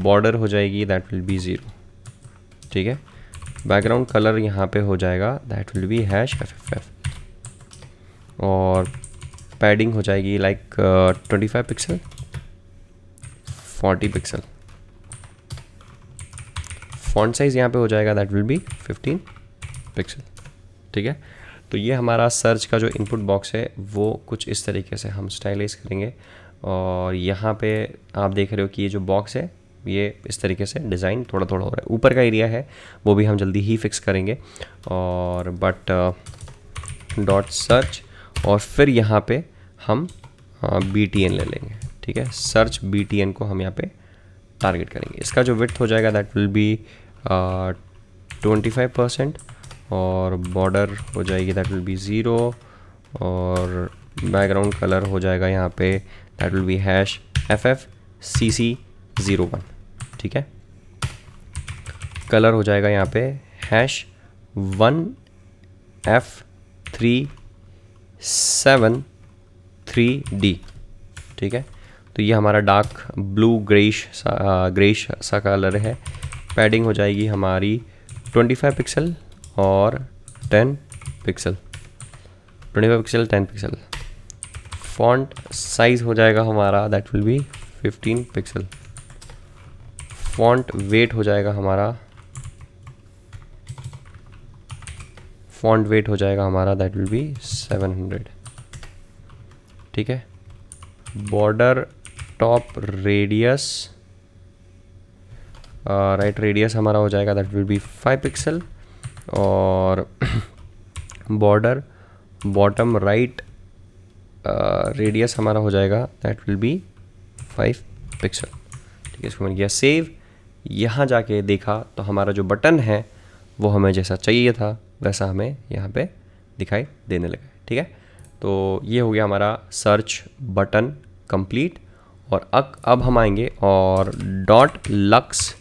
बॉर्डर हो जाएगी दैट विल बी ज़ीरो ठीक है बैकग्राउंड कलर यहाँ पे हो जाएगा that will be hash F F F और पैडिंग हो जाएगी like twenty five pixel forty pixel font size यहाँ पे हो जाएगा that will be fifteen pixel ठीक है तो ये हमारा सर्च का जो इनपुट बॉक्स है वो कुछ इस तरीके से हम स्टाइलाइज करेंगे और यहाँ पे आप देख रहे हो कि ये जो बॉक्स है ये इस तरीके से डिज़ाइन थोड़ा थोड़ा हो रहा है ऊपर का एरिया है वो भी हम जल्दी ही फिक्स करेंगे और बट डॉट सर्च और फिर यहाँ पे हम बी टी एन ले लेंगे ठीक है सर्च बी टी एन को हम यहाँ पे टारगेट करेंगे इसका जो विथ हो जाएगा that will be twenty five percent और बॉर्डर हो जाएगी दैट विल बी ज़ीरो और बैकग्राउंड कलर हो जाएगा यहाँ पे that will be hash ffcc01 ठीक है कलर हो जाएगा यहाँ पे hash one F three seven three D ठीक है तो ये हमारा डार्क ब्लू ग्रेश ग्रेश सा कलर है पैडिंग हो जाएगी हमारी 25 पिक्सल और 10 pixel 25 pixel 10 pixel font size हो जाएगा हमारा that will be 15 pixel font weight हो जाएगा हमारा फॉन्ट वेट हो जाएगा हमारा दैट विल बी 700 ठीक है border top radius right radius हमारा हो जाएगा दैट विल बी 5 पिक्सल और border bottom right radius uh, हमारा हो जाएगा that will be five pixel ठीक है इसको मैंने किया सेव यहाँ जाके देखा तो हमारा जो बटन है वो हमें जैसा चाहिए था वैसा हमें यहाँ पे दिखाई देने लगा ठीक है तो ये हो गया हमारा सर्च बटन कंप्लीट और अक अब हम आएंगे और डॉट लक्स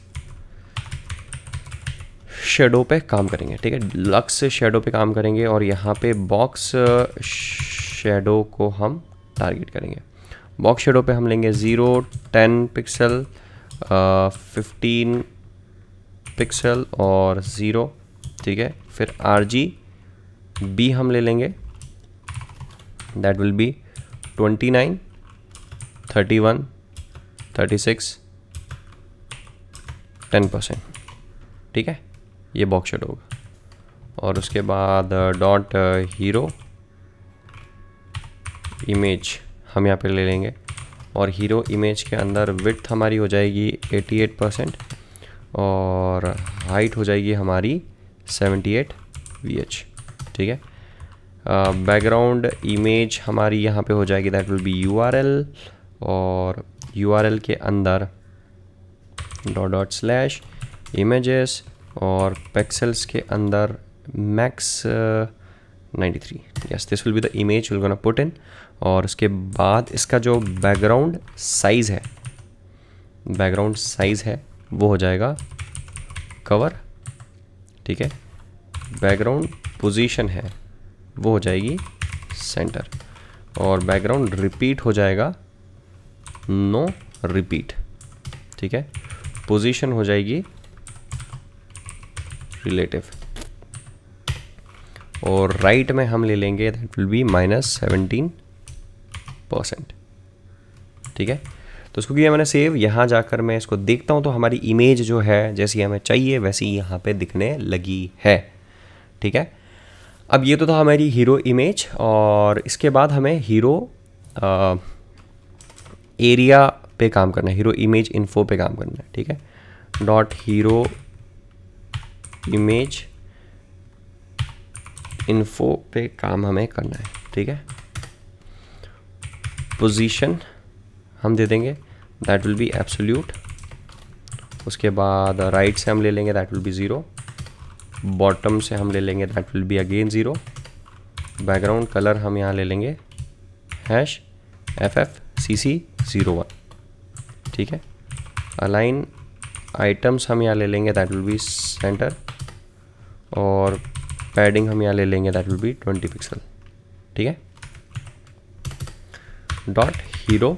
शेडो पे काम करेंगे ठीक है लक्स शेडो पे काम करेंगे और यहाँ पे बॉक्स शेडो को हम टारगेट करेंगे बॉक्स शेडो पे हम लेंगे zero ten pixel fifteen pixel और ज़ीरो ठीक है फिर आर जी बी हम ले लेंगे that will be twenty nine thirty one thirty six ten percent ठीक है ये बॉक्स शेडो होगा और उसके बाद डॉट uh, हीरो इमेज हम यहाँ पे ले लेंगे और हीरो इमेज के अंदर विथ हमारी हो जाएगी 88 परसेंट और हाइट हो जाएगी हमारी 78 एच ठीक है बैकग्राउंड uh, इमेज हमारी यहाँ पे हो जाएगी दैट विल बी यू और यू के अंदर डॉट डॉट स्लैश इमेजेस और पिक्सल्स के अंदर max uh, 93 yes this will be the image will gonna put in और उसके बाद इसका जो बैकग्राउंड साइज़ है बैकग्राउंड साइज़ है वो हो जाएगा कवर ठीक है बैकग्राउंड पोजीशन है वो हो जाएगी सेंटर और बैकग्राउंड रिपीट हो जाएगा नो रिपीट ठीक है पोजीशन हो जाएगी रिलेटिव और राइट में हम ले लेंगे that will be minus seventeen percent ठीक है तो इसको किया मैंने सेव यहाँ जाकर मैं इसको देखता हूँ तो हमारी इमेज जो है जैसी हमें चाहिए वैसी यहाँ पे दिखने लगी है ठीक है अब ये तो था हमारी हीरो इमेज और इसके बाद हमें हीरो आ, एरिया पे काम करना है हीरो इमेज इन्फो पे काम करना है ठीक है डॉट हीरो इमेज इन्फो पे काम हमें करना है ठीक है पोजीशन हम दे देंगे दैट विल बी एब्सोल्यूट उसके बाद राइट से हम ले लेंगे that will be zero bottom से हम ले लेंगे that will be again zero background colour हम यहाँ ले लेंगे hash F F C C zero one ठीक है अलाइन आइटम्स हम यहाँ ले लेंगे दैट विल बी सेंटर और पैडिंग हम यहाँ ले लेंगे that will be twenty pixel ठीक है dot hero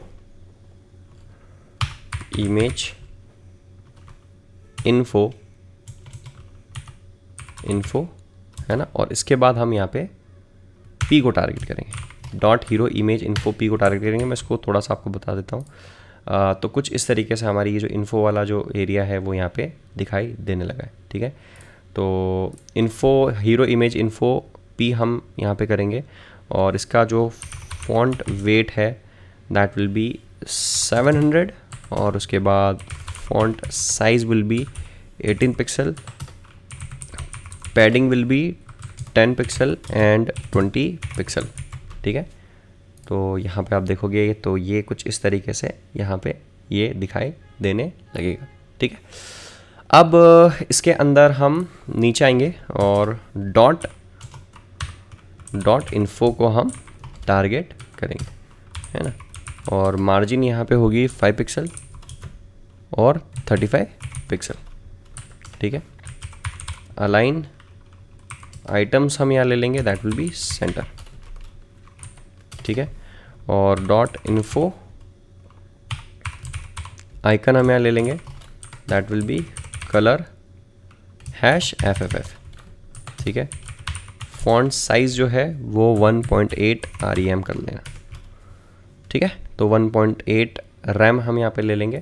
image info info है ना और इसके बाद हम यहाँ पे पी को टारगेट करेंगे dot hero image info P को टारगेट करेंगे मैं इसको थोड़ा सा आपको बता देता हूँ तो कुछ इस तरीके से हमारी ये जो इन्फो वाला जो एरिया है वो यहाँ पे दिखाई देने लगा है ठीक है तो info hero image info P हम यहाँ पे करेंगे और इसका जो फॉन्ट वेट है दैट विल बी 700 और उसके बाद font size will be 18 pixel padding will be 10 pixel and 20 pixel ठीक है तो यहाँ पे आप देखोगे तो ये कुछ इस तरीके से यहाँ पे ये दिखाई देने लगेगा ठीक है अब uh, इसके अंदर हम नीचे आएंगे और डॉट डॉट इन्फो को हम टारगेट करेंगे है ना और मार्जिन यहाँ पे होगी 5 पिक्सल और 35 पिक्सल ठीक है अलाइन आइटम्स हम यहाँ ले लेंगे दैट विल बी सेंटर ठीक है और डॉट इन्फो आइकन हम यहाँ ले लेंगे that will be colour hash F F F ठीक है फॉन्ट साइज जो है वो 1.8 पॉइंट आर ई एम कर लेना ठीक है तो 1.8 पॉइंट रैम हम यहाँ पे ले लेंगे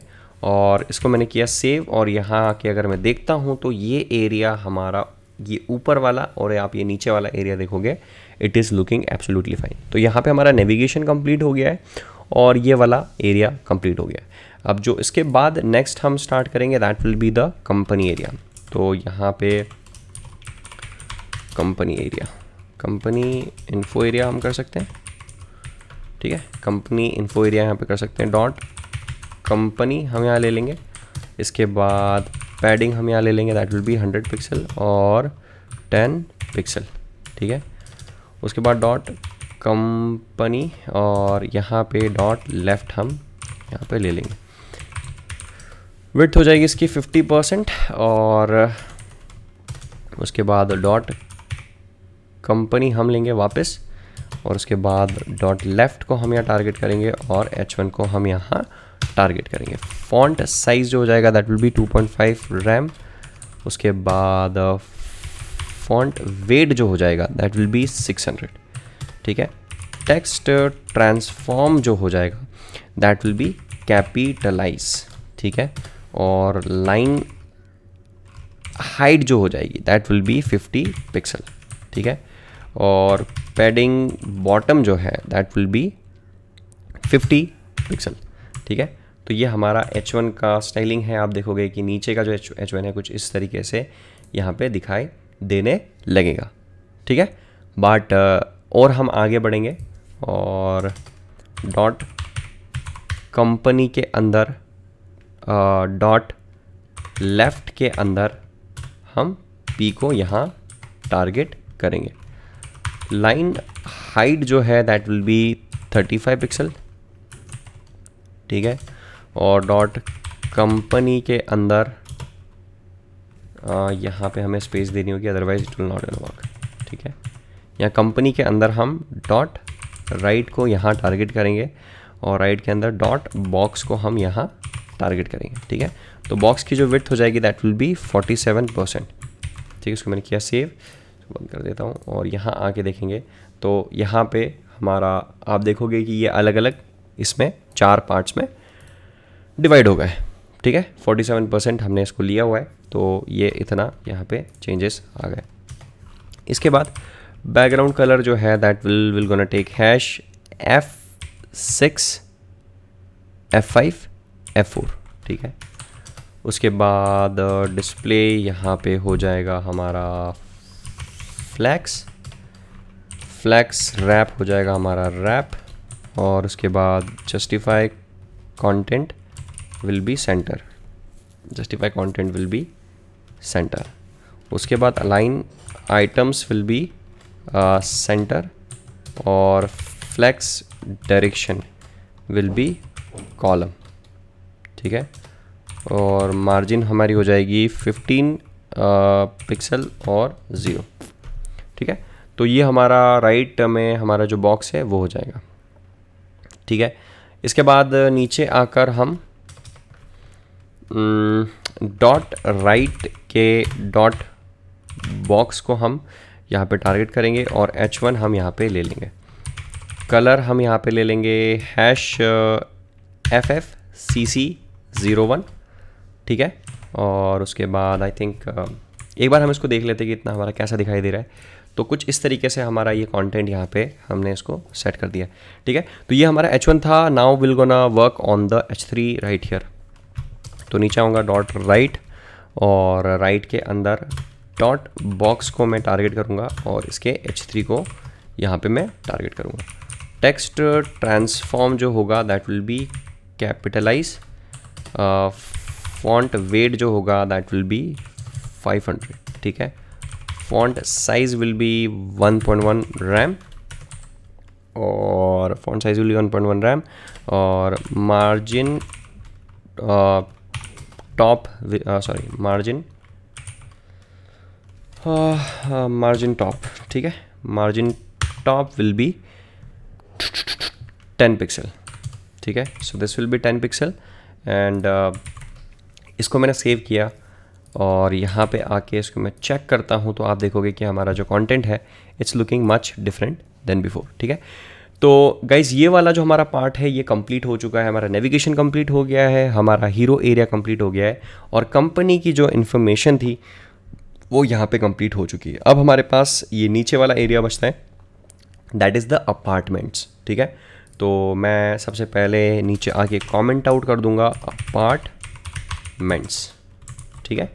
और इसको मैंने किया सेव और यहाँ आके अगर मैं देखता हूँ तो ये एरिया हमारा ये ऊपर वाला और आप ये नीचे वाला एरिया देखोगे it is looking absolutely fine तो यहाँ पे हमारा नेविगेशन कंप्लीट हो गया है और ये वाला एरिया कंप्लीट हो गया है अब जो इसके बाद नेक्स्ट हम स्टार्ट करेंगे that will be the company area तो यहाँ पे company area company info area हम कर सकते हैं ठीक है कंपनी इन्फो एरिया यहाँ पे कर सकते हैं डॉट कंपनी हम यहाँ ले लेंगे इसके बाद पैडिंग हम यहाँ ले लेंगे that will be hundred pixel और टेन पिक्सल ठीक है उसके बाद डॉट कंपनी और यहाँ पे डॉट लेफ़्ट हम यहाँ पे ले लेंगे विथ हो जाएगी इसकी 50 परसेंट और उसके बाद डॉट कंपनी हम लेंगे वापस और उसके बाद डॉट लेफ्ट को हम यहाँ टारगेट करेंगे और एच वन को हम यहाँ टारगेट करेंगे फॉन्ट साइज जो हो जाएगा दैट विल बी 2.5 रैम उसके बाद फॉन्ट वेट जो हो जाएगा दैट विल बी 600 ठीक है टेक्स्ट ट्रांसफॉर्म जो हो जाएगा दैट विल बी कैपिटलाइज ठीक है और लाइन हाइट जो हो जाएगी दैट विल बी 50 पिक्सल ठीक है और पैडिंग बॉटम जो है दैट विल बी 50 पिक्सल ठीक है तो ये हमारा H1 का स्टाइलिंग है आप देखोगे कि नीचे का जो H1 है कुछ इस तरीके से यहाँ पे दिखाई देने लगेगा ठीक है बट uh, और हम आगे बढ़ेंगे और डॉट कंपनी के अंदर डॉट लेफ़्ट के अंदर हम पी को यहाँ टारगेट करेंगे लाइन हाइट जो है दैट विल बी 35 पिक्सल ठीक है और डॉट कंपनी के अंदर यहाँ पे हमें स्पेस देनी होगी otherwise it will not work ठीक है यहाँ कंपनी के अंदर हम डॉट राइट को यहाँ टारगेट करेंगे और राइट के अंदर डॉट बॉक्स को हम यहाँ टारगेट करेंगे ठीक है तो बॉक्स की जो विथ हो जाएगी that will be forty seven percent ठीक है इसको मैंने किया सेव बंद कर देता हूँ और यहाँ आके देखेंगे तो यहाँ पे हमारा आप देखोगे कि ये अलग अलग इसमें चार पार्ट्स में डिवाइड हो गए ठीक है 47 परसेंट हमने इसको लिया हुआ है तो ये इतना यहाँ पे चेंजेस आ गए इसके बाद बैकग्राउंड कलर जो है that will will gonna take hash F six F five F ठीक है उसके बाद डिस्प्ले uh, यहाँ पे हो जाएगा हमारा फ्लैक्स फ्लैक्स रैप हो जाएगा हमारा रैप और उसके बाद justify content will be centre justify content will be centre उसके बाद align items will be centre और flex direction will be column ठीक है और मार्जिन हमारी हो जाएगी 15 पिक्सल और ज़ीरो ठीक है तो ये हमारा राइट में हमारा जो बॉक्स है वो हो जाएगा ठीक है इसके बाद नीचे आकर हम डॉट राइट के डॉट बॉक्स को हम यहाँ पे टारगेट करेंगे और H1 हम यहाँ पे ले लेंगे कलर हम यहाँ पे ले लेंगे hash F F C C zero one ठीक है और उसके बाद आई थिंक um, एक बार हम इसको देख लेते कि इतना हमारा कैसा दिखाई दे रहा है तो कुछ इस तरीके से हमारा ये कंटेंट यहाँ पे हमने इसको सेट कर दिया ठीक है तो ये हमारा एच वन था now will gonna work on the H three right here तो नीचे आऊँगा डॉट राइट और राइट के अंदर डॉट बॉक्स को मैं टारगेट करूँगा और इसके एच थ्री को यहाँ पे मैं टारगेट करूँगा टेक्स्ट ट्रांसफॉर्म जो होगा that will be capitalise font weight जो होगा दैट विल बी 500 ठीक है font size will be 1.1 rem और font size will be 1.1 rem और margin top sorry margin margin top ठीक है margin top will be 10 pixel ठीक है so this will be 10 pixel and uh, इसको मैंने सेव किया और यहाँ पे आके इसको मैं चेक करता हूँ तो आप देखोगे कि हमारा जो कंटेंट है it's looking much different than before ठीक है तो गाइज ये वाला जो हमारा पार्ट है ये कंप्लीट हो चुका है हमारा नेविगेशन कंप्लीट हो गया है हमारा हीरो एरिया कंप्लीट हो गया है और कंपनी की जो इन्फॉर्मेशन थी वो यहाँ पे कंप्लीट हो चुकी है अब हमारे पास ये नीचे वाला एरिया बचता है दैट इज़ द अपार्टमेंट्स ठीक है तो मैं सबसे पहले नीचे आके कमेंट आउट कर दूंगा अपार्टमेंट्स ठीक है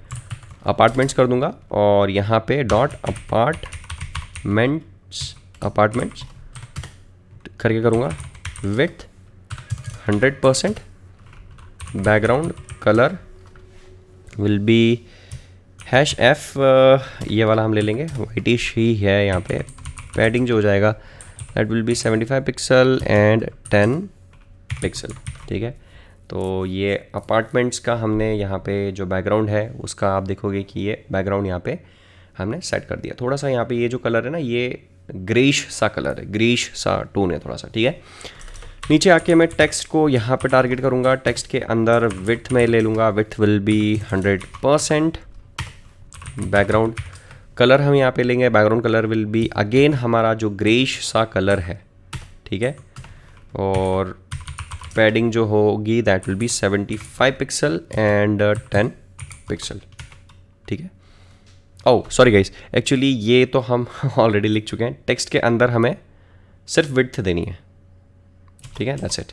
अपार्टमेंट्स कर दूंगा और यहाँ पे डॉट अपार्टमेंट्स अपार्टमेंट्स करके करूँगा with hundred percent background colour will be hash F ये वाला हम ले लेंगे वाइटिश ही है यहाँ पे पैडिंग जो हो जाएगा that will be 75 pixel and 10 pixel ठीक है तो ये अपार्टमेंट्स का हमने यहाँ पे जो बैकग्राउंड है उसका आप देखोगे कि ये बैकग्राउंड यहाँ पे हमने सेट कर दिया थोड़ा सा यहाँ पे ये जो कलर है ना ये ग्रेश सा कलर है ग्रीश सा टोन है थोड़ा सा ठीक है नीचे आके मैं टेक्स्ट को यहाँ पे टारगेट करूँगा टेक्स्ट के अंदर विथ में ले लूँगा with will be hundred percent background colour हम यहाँ पे लेंगे background colour will be again हमारा जो ग्रेश सा कलर है ठीक है और पैडिंग जो होगी that will be 75 pixel and 10 pixel ठीक है ओ सॉरी गाइस एक्चुअली ये तो हम ऑलरेडी लिख चुके हैं टेक्स्ट के अंदर हमें सिर्फ विथ देनी है ठीक है दैट्स इट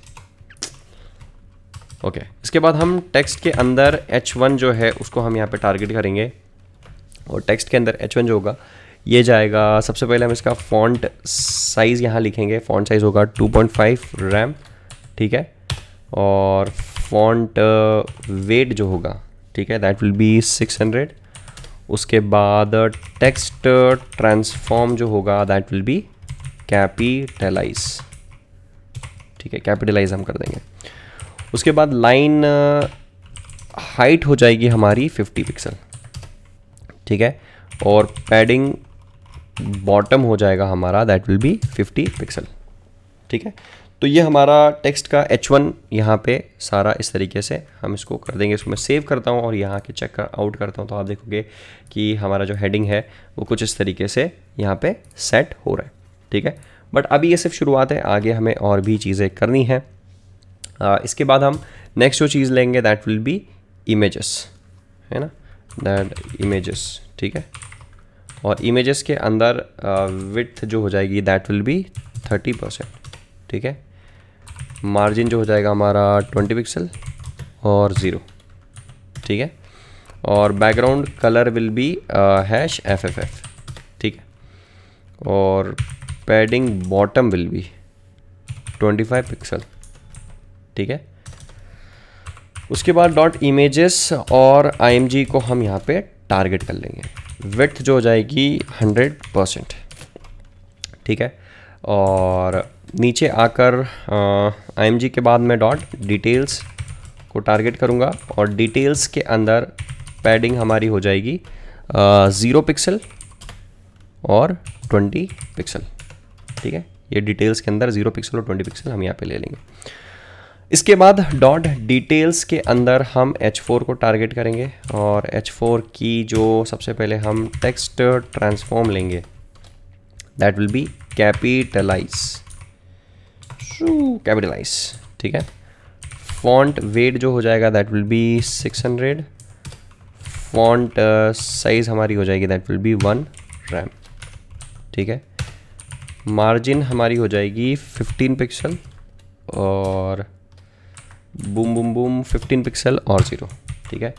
ओके इसके बाद हम टेक्स्ट के अंदर H1 जो है उसको हम यहाँ पे टारगेट करेंगे और टेक्स्ट के अंदर एच वन जो होगा ये जाएगा सबसे पहले हम इसका फॉन्ट साइज़ यहाँ लिखेंगे फॉन्ट साइज़ होगा 2.5 रैम ठीक है और फॉन्ट वेट uh, जो होगा ठीक है दैट विल बी 600 उसके बाद टेक्स्ट uh, ट्रांसफॉर्म uh, जो होगा दैट विल बी कैपिटलाइज ठीक है कैपिटलाइज हम कर देंगे उसके बाद लाइन हाइट हो जाएगी हमारी 50 पिक्सल ठीक है और पैडिंग बॉटम हो जाएगा हमारा दैट विल बी 50 पिक्सल ठीक है तो ये हमारा टेक्स्ट का एच वन यहाँ पर सारा इस तरीके से हम इसको कर देंगे इसको मैं सेव करता हूँ और यहाँ के चेक कर आउट करता हूँ तो आप देखोगे कि हमारा जो हेडिंग है वो कुछ इस तरीके से यहाँ पे सेट हो रहा है ठीक है बट अभी ये सिर्फ शुरुआत है आगे हमें और भी चीज़ें करनी है इसके बाद हम नेक्स्ट जो चीज़ लेंगे दैट विल बी इमेजस है ना दैट इमेजेस ठीक है और इमेजेस के अंदर विथ uh, जो हो जाएगी that will be thirty percent ठीक है मार्जिन जो हो जाएगा हमारा ट्वेंटी पिक्सल और ज़ीरो ठीक है और background colour will be hash F F F ठीक है और padding bottom will be 25 pixel ठीक है उसके बाद डॉट इमेजेस और आई को हम यहाँ पे टारगेट कर लेंगे विथ जो हो जाएगी हंड्रेड परसेंट ठीक है और नीचे आकर आई के बाद मैं डॉट डिटेल्स को टारगेट करूँगा और डिटेल्स के अंदर पैडिंग हमारी हो जाएगी ज़ीरो पिक्सल और ट्वेंटी पिक्सल ठीक है ये डिटेल्स के अंदर ज़ीरो पिक्सल और ट्वेंटी पिक्सल हम यहाँ पे ले लेंगे इसके बाद डॉट डिटेल्स के अंदर हम H4 को टारगेट करेंगे और H4 की जो सबसे पहले हम टेक्स्ट ट्रांसफॉर्म लेंगे that will be capitalise capitalise ठीक है फॉन्ट वेट जो हो जाएगा that will be 600 font size हमारी हो जाएगी that will be one rem ठीक है मार्जिन हमारी हो जाएगी 15 पिक्सल और बूम बूम बूम 15 पिक्सल और ज़ीरो ठीक है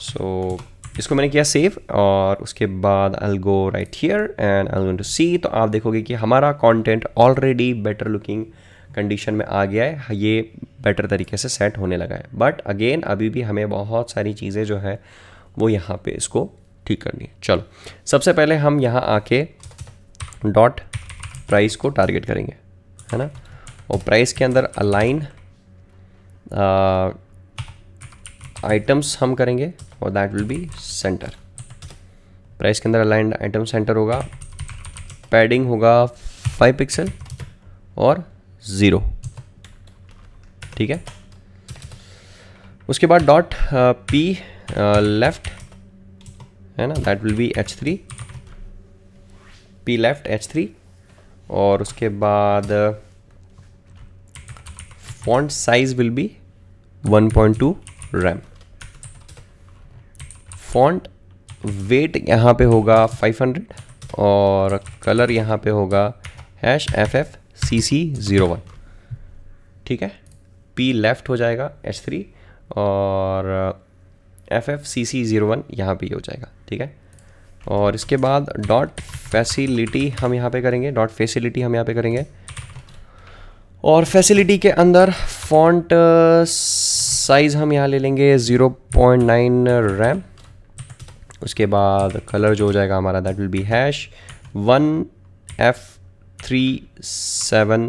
सो so, इसको मैंने किया सेव और उसके बाद I go right here and I going to see तो आप देखोगे कि हमारा content already better looking condition में आ गया है ये बेटर तरीके से सेट होने लगा है बट अगेन अभी भी हमें बहुत सारी चीज़ें जो है वो यहाँ पे इसको ठीक करनी है चलो सबसे पहले हम यहाँ आके डॉट प्राइस को टारगेट करेंगे है ना और प्राइस के अंदर अलाइन आइटम्स uh, हम करेंगे और that will be centre price के अंदर अलाइंड आइटम सेंटर होगा पैडिंग होगा फाइव पिक्सल और ज़ीरो ठीक है उसके बाद डॉट पी लेफ्ट है ना that will be H three P left H three और उसके बाद font size will be 1.2 rem font weight यहाँ पे होगा 500 और कलर यहाँ पे होगा hash F F C C zero one ठीक है पी लेफ़्ट हो जाएगा एच थ्री और F F C C zero one यहाँ पर हो जाएगा ठीक है और इसके बाद डॉट फैसिलिटी हम यहाँ पे करेंगे डॉट फैसिलिटी हम यहाँ पे करेंगे और फैसिलिटी के अंदर फॉन्ट साइज़ uh, हम यहाँ ले लेंगे ज़ीरो पॉइंट नाइन रैम उसके बाद कलर जो हो जाएगा हमारा that will be hash one F three seven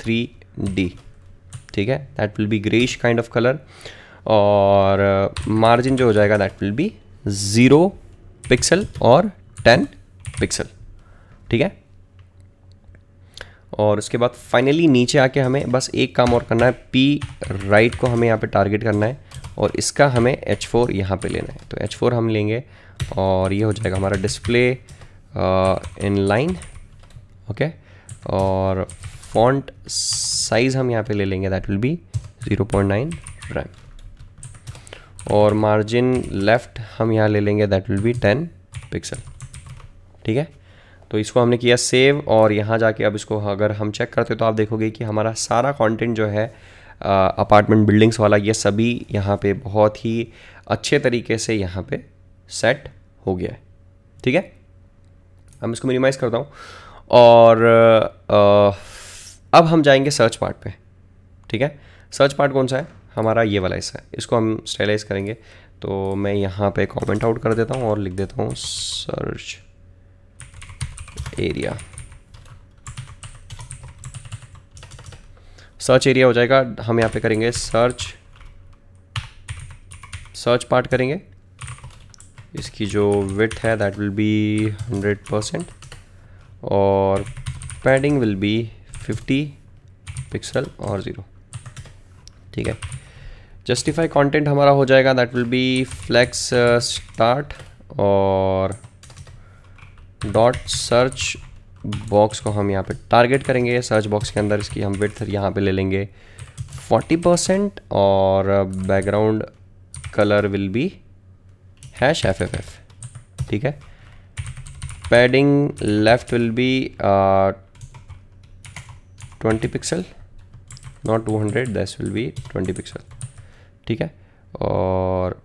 three D ठीक है that will be greyish kind of colour और मार्जिन uh, जो हो जाएगा that will be zero pixel और टेन पिक्सल ठीक है और उसके बाद फाइनली नीचे आके हमें बस एक काम और करना है पी राइट को हमें यहाँ पे टारगेट करना है और इसका हमें एच फोर यहाँ पर लेना है तो एच फोर हम लेंगे और ये हो जाएगा हमारा डिस्प्ले इन लाइन ओके और फॉन्ट साइज़ हम यहाँ पे ले लेंगे that will be 0.9 point rem और मार्जिन लेफ़्ट हम यहाँ ले लेंगे दैट विल बी 10 पिक्सल ठीक है तो इसको हमने किया सेव और यहाँ जाके अब इसको अगर हम चेक करते तो आप देखोगे कि हमारा सारा कंटेंट जो है अपार्टमेंट बिल्डिंग्स वाला ये सभी यहाँ पे बहुत ही अच्छे तरीके से यहाँ पे सेट हो गया है ठीक है हम इसको मिनिमाइज़ करता हूँ और आ, अब हम जाएंगे सर्च पार्ट पे ठीक है सर्च पार्ट कौन सा है हमारा ये वाला हिस्सा है इसको हम स्टाइलाइज करेंगे तो मैं यहाँ पे कमेंट आउट कर देता हूँ और लिख देता हूँ सर्च एरिया सर्च एरिया हो जाएगा हम यहाँ पे करेंगे सर्च सर्च पार्ट करेंगे इसकी जो विथ है that will be hundred percent और padding will be fifty pixel और ज़ीरो ठीक है जस्टिफाई कंटेंट हमारा हो जाएगा that will be flex start और डॉट सर्च बॉक्स को हम यहाँ पे टारगेट करेंगे सर्च बॉक्स के अंदर इसकी हम विथ यहाँ पे ले लेंगे 40 परसेंट और background colour will be hash F F F ठीक है padding left will be twenty pixel not two hundred this will be twenty pixel ठीक है और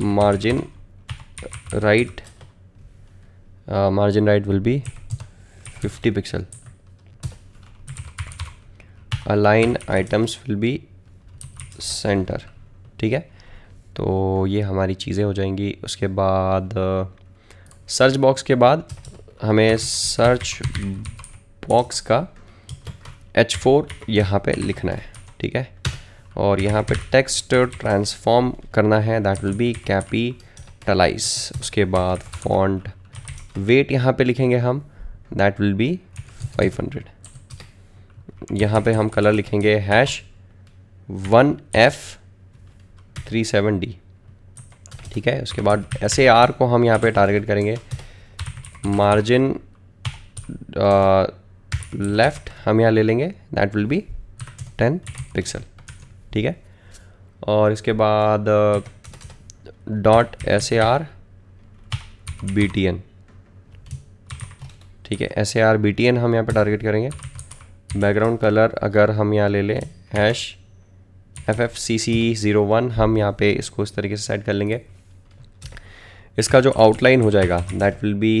margin right uh, margin right will be 50 pixel align items will be center ठीक है तो ये हमारी चीज़ें हो जाएंगी उसके बाद सर्च uh, बॉक्स के बाद हमें सर्च बॉक्स का एच फोर यहाँ पर लिखना है ठीक है और यहाँ पे टेक्स्ट ट्रांसफॉर्म करना है that will be capitalize उसके बाद फॉन्ट वेट यहाँ पे लिखेंगे हम दैट विल बी 500 यहाँ पर हम कलर लिखेंगे hash one F three seven D ठीक है उसके बाद एस ए आर को हम यहाँ पे टारगेट करेंगे मार्जिन लेफ़्ट uh, हम यहाँ ले लेंगे that will be ten pixel ठीक है और इसके बाद dot S A R B T N ठीक है S A R B T N हम यहाँ पर टारगेट करेंगे बैकग्राउंड कलर अगर हम यहाँ ले लें hash F F C C zero one हम यहाँ पे इसको इस तरीके से सेट कर लेंगे इसका जो आउटलाइन हो जाएगा that will be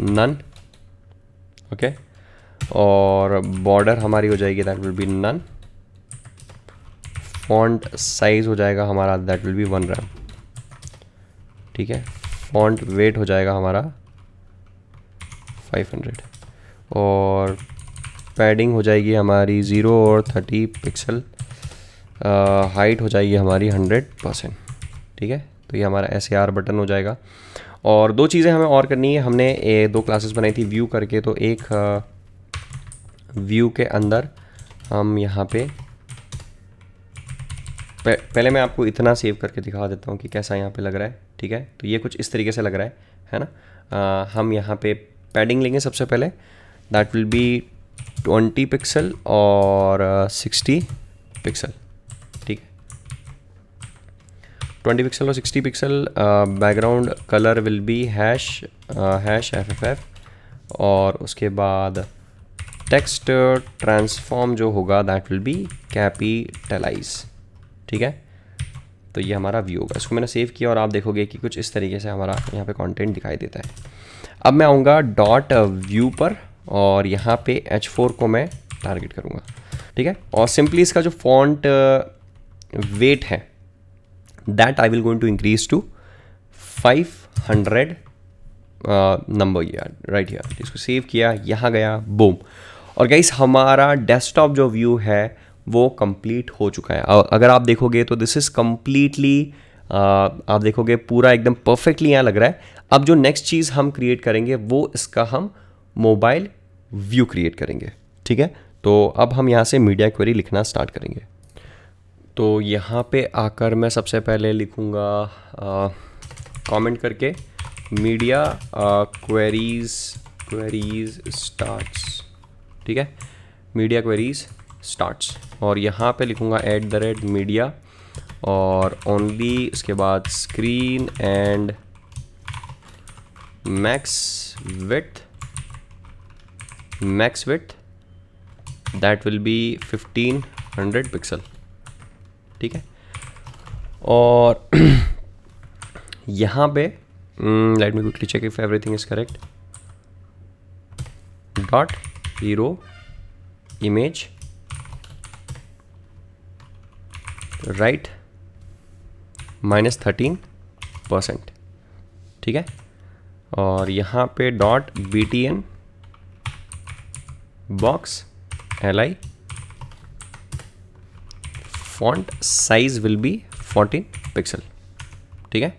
none okay और बॉर्डर हमारी हो जाएगी that will be none font size हो जाएगा हमारा that will be one rem ठीक है फॉन्ट वेट हो जाएगा हमारा 500 और पैडिंग हो जाएगी हमारी ज़ीरो और थर्टी पिक्सल हाइट हो जाएगी हमारी हंड्रेड परसेंट ठीक है तो ये हमारा एस बटन हो जाएगा और दो चीज़ें हमें और करनी है हमने ए, दो क्लासेस बनाई थी व्यू करके तो एक आ, व्यू के अंदर हम यहाँ पे पहले मैं आपको इतना सेव करके दिखा देता हूँ कि कैसा यहाँ पे लग रहा है ठीक है तो ये कुछ इस तरीके से लग रहा है है ना आ, हम यहाँ पे पैडिंग लेंगे सबसे पहले that will be twenty pixel और सिक्सटी uh, पिक्सल ठीक है ट्वेंटी पिक्सल और sixty pixel background colour will be hash hash F F F और उसके बाद टेक्स्ट ट्रांसफॉर्म जो होगा दैट विल बी कैपिटलाइज ठीक है तो ये हमारा व्यू होगा इसको मैंने सेव किया और आप देखोगे कि कुछ इस तरीके से हमारा यहाँ पे कंटेंट दिखाई देता है अब मैं आऊँगा डॉट व्यू पर और यहाँ पे H4 को मैं टारगेट करूँगा ठीक है और सिंपली इसका जो फॉन्ट वेट uh, है that I will going to increase to 500 number यार राइट यार इसको सेव किया यहाँ गया बूम और गाइस हमारा डेस्कटॉप जो व्यू है वो कंप्लीट हो चुका है अगर आप देखोगे तो दिस इज़ कम्प्लीटली आप देखोगे पूरा एकदम परफेक्टली यहाँ लग रहा है अब जो नेक्स्ट चीज़ हम क्रिएट करेंगे वो इसका हम मोबाइल व्यू क्रिएट करेंगे ठीक है तो अब हम यहाँ से मीडिया क्वेरी लिखना स्टार्ट करेंगे तो यहाँ पे आकर मैं सबसे पहले लिखूँगा कमेंट करके मीडिया क्वेरीज क्वेरीज स्टार्ट्स ठीक है मीडिया क्वेरीज स्टार्ट्स और यहाँ पे लिखूँगा एट द रेट मीडिया और ओनली उसके बाद screen and max width max width that will be 1500 pixel ठीक है और यहाँ पे let me quickly check if everything is correct dot hero image right minus thirteen percent ठीक है और यहाँ पे dot B T N box L I font size will be fourteen pixel ठीक है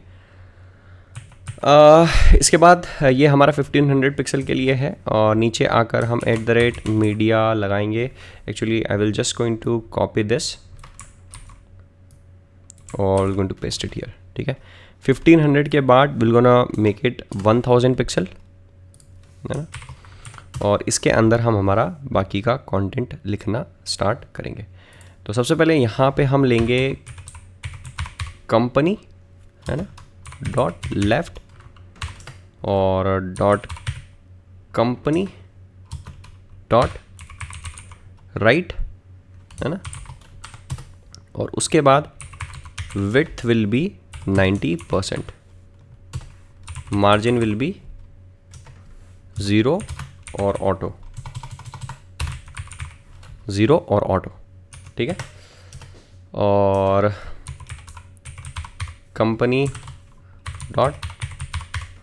आ, इसके बाद ये हमारा 1500 पिक्सल के लिए है और नीचे आकर हम एट द रेट मीडिया लगाएंगे actually I will just going to copy this और will going to paste it here ठीक है 1500 के बाद will gonna make it 1000 pixel है ना और इसके अंदर हम हमारा बाकी का कंटेंट लिखना स्टार्ट करेंगे तो सबसे पहले यहाँ पे हम लेंगे कंपनी है ना डॉट लेफ्ट और डॉट कंपनी डॉट राइट है ना और उसके बाद width will be 90 percent margin will be 0 or auto 0 और ऑटो ठीक है और company dot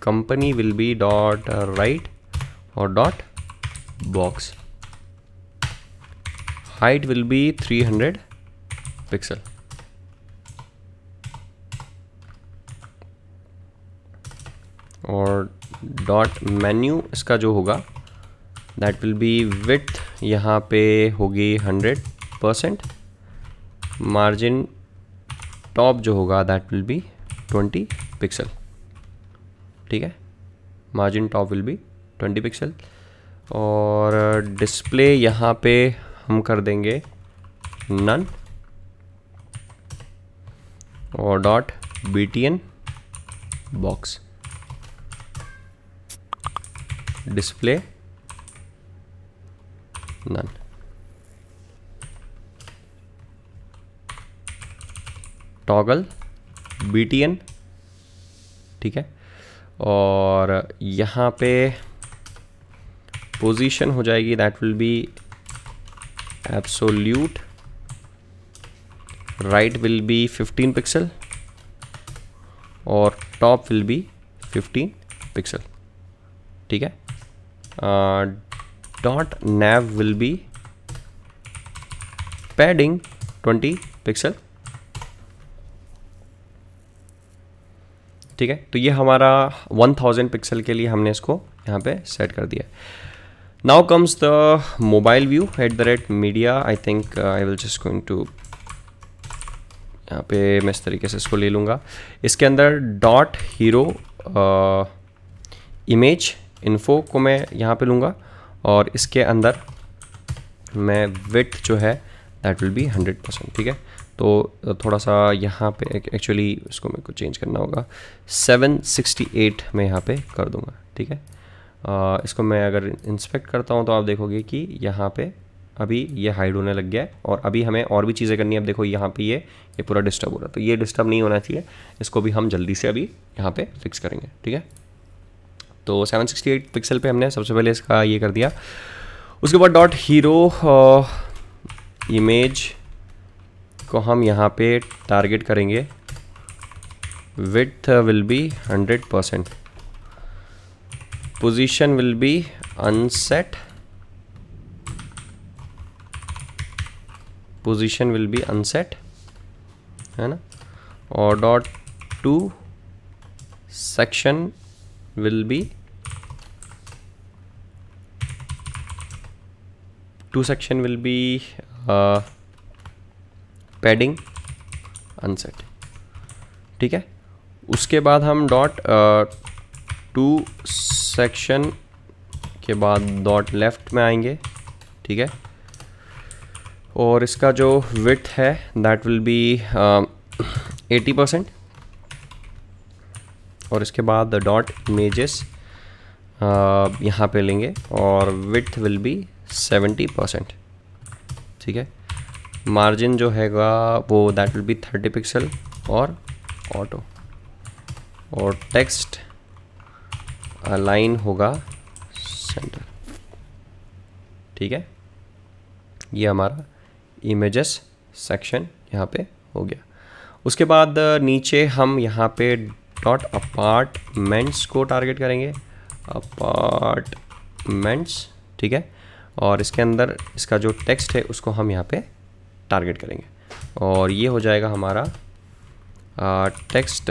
company will be dot right और dot box height will be 300 pixel और डॉट मेन्यू इसका जो होगा दैट विल बी विथ यहाँ पे होगी हंड्रेड परसेंट मार्जिन टॉप जो होगा that will be twenty pixel ठीक है margin top will be twenty pixel और डिस्प्ले यहाँ पे हम कर देंगे नन और dot B T N box display none toggle BTN ठीक है और यहाँ पे पोजीशन हो जाएगी that will be absolute right will be 15 pixel और टॉप विल बी 15 पिक्सल ठीक है dot nav will be padding 20 pixel ठीक है तो ये हमारा 1000 पिक्सल के लिए हमने इसको यहाँ पे सेट कर दिया now comes the mobile view at the rate media I think I will just going to यहाँ पे मैं इस तरीके से इसको ले लूँगा इसके अंदर डॉट हीरो इमेज इन्फो को मैं यहाँ पे लूँगा और इसके अंदर मैं विथ जो है that will be hundred percent ठीक है तो थोड़ा सा यहाँ पे एक्चुअली इसको मेरे को चेंज करना होगा सेवन सिक्सटी एट मैं यहाँ पे कर दूँगा ठीक है आ, इसको मैं अगर इंस्पेक्ट करता हूँ तो आप देखोगे कि यहाँ पे अभी ये हाइड होने लग गया है और अभी हमें और भी चीज़ें करनी है अब देखो यहाँ पे ये ये पूरा डिस्टर्ब हो रहा है तो ये डिस्टर्ब नहीं होना चाहिए इसको भी हम जल्दी से अभी यहाँ पे फिक्स करेंगे ठीक है तो 768 पिक्सल पे हमने सबसे पहले इसका ये कर दिया उसके बाद डॉट हीरो इमेज को हम यहाँ पे टारगेट करेंगे width will be 100 percent position will be unset position will be unset है ना और dot two section will be two section will be padding unset ठीक है उसके बाद हम डॉट टू सेक्शन के बाद डॉट लेफ्ट में आएंगे ठीक है और इसका जो विथ है that will be eighty percent और इसके बाद डॉट इमेजेस uh, यहाँ पे लेंगे और width will be seventy percent ठीक है मार्जिन जो हैगा वो that will be thirty pixel और ऑटो और टेक्स्ट अलाइन होगा सेंटर ठीक है ये हमारा इमेजेस सेक्शन यहाँ पे हो गया उसके बाद नीचे हम यहाँ पे डॉट अपार्टमेंट्स को टारगेट करेंगे अपार्टमेंट्स ठीक है और इसके अंदर इसका जो टेक्स्ट है उसको हम यहाँ पे टारगेट करेंगे और ये हो जाएगा हमारा टेक्स्ट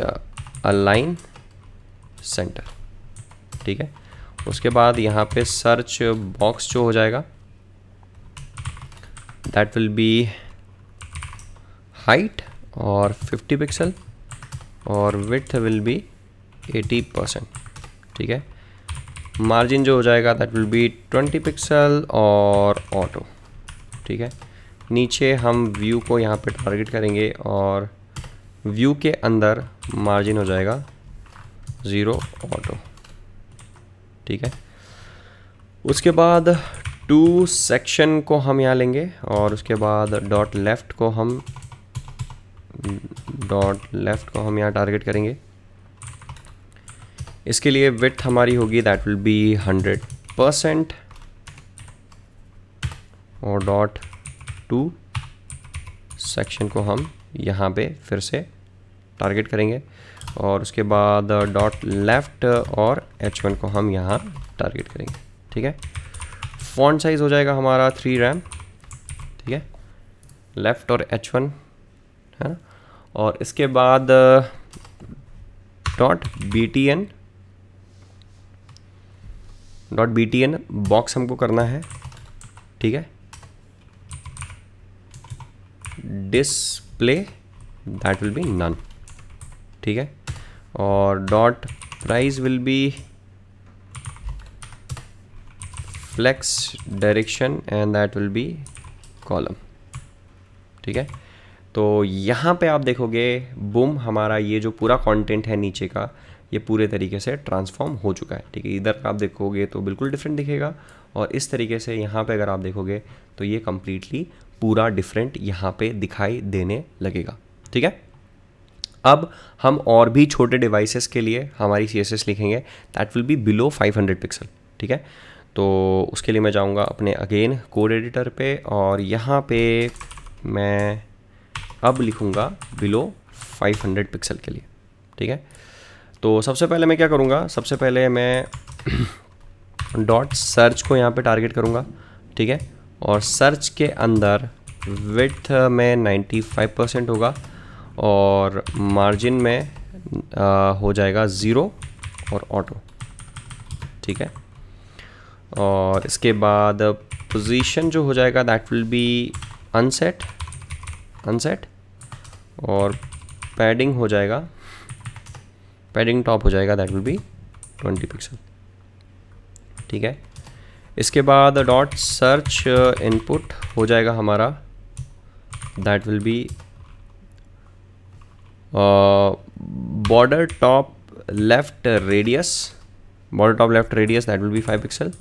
अलाइन सेंटर ठीक है उसके बाद यहाँ पे सर्च बॉक्स जो हो जाएगा दैट विल बी हाइट और 50 पिक्सल और विथ विल बी 80 परसेंट ठीक है मार्जिन जो हो जाएगा दैट विल बी 20 पिक्सल और ऑटो ठीक है नीचे हम व्यू को यहाँ पे टारगेट करेंगे और व्यू के अंदर मार्जिन हो जाएगा ज़ीरो ऑटो ठीक है उसके बाद टू सेक्शन को हम यहाँ लेंगे और उसके बाद डॉट लेफ़्ट को हम डॉट लेफ़्ट को हम यहाँ टारगेट करेंगे इसके लिए विथ हमारी होगी that will be hundred percent और डॉट टू सेक्शन को हम यहाँ पे फिर से टारगेट करेंगे और उसके बाद डॉट uh, लेफ्ट और एच वन को हम यहाँ टारगेट करेंगे ठीक है फॉन्ट साइज़ हो जाएगा हमारा थ्री रैम ठीक है लेफ़्ट और एच वन है ना और इसके बाद dot B T N dot B T N box हमको करना है ठीक है display that will be none ठीक है और dot price will be flex direction and that will be column ठीक है तो यहाँ पे आप देखोगे बुम हमारा ये जो पूरा कंटेंट है नीचे का ये पूरे तरीके से ट्रांसफॉर्म हो चुका है ठीक है इधर आप देखोगे तो बिल्कुल डिफरेंट दिखेगा और इस तरीके से यहाँ पे अगर आप देखोगे तो ये कम्प्लीटली पूरा डिफरेंट यहाँ पे दिखाई देने लगेगा ठीक है अब हम और भी छोटे डिवाइसेस के लिए हमारी सी लिखेंगे that will be below 500 pixel ठीक है तो उसके लिए मैं जाऊँगा अपने अगेन कोड एडिटर पे और यहाँ पे मैं अब लिखूँगा बिलो 500 पिक्सल के लिए ठीक है तो सबसे पहले मैं क्या करूँगा सबसे पहले मैं डॉट सर्च को यहाँ पे टारगेट करूँगा ठीक है और सर्च के अंदर विथ में 95 परसेंट होगा और मार्जिन में आ, हो जाएगा ज़ीरो और ऑटो ठीक है और इसके बाद पोजीशन जो हो जाएगा that will be unset unset और पैडिंग हो जाएगा पैडिंग टॉप हो जाएगा that will be twenty pixel ठीक है इसके बाद डॉट सर्च इनपुट हो जाएगा हमारा that will be border top left radius border top left radius that will be five pixel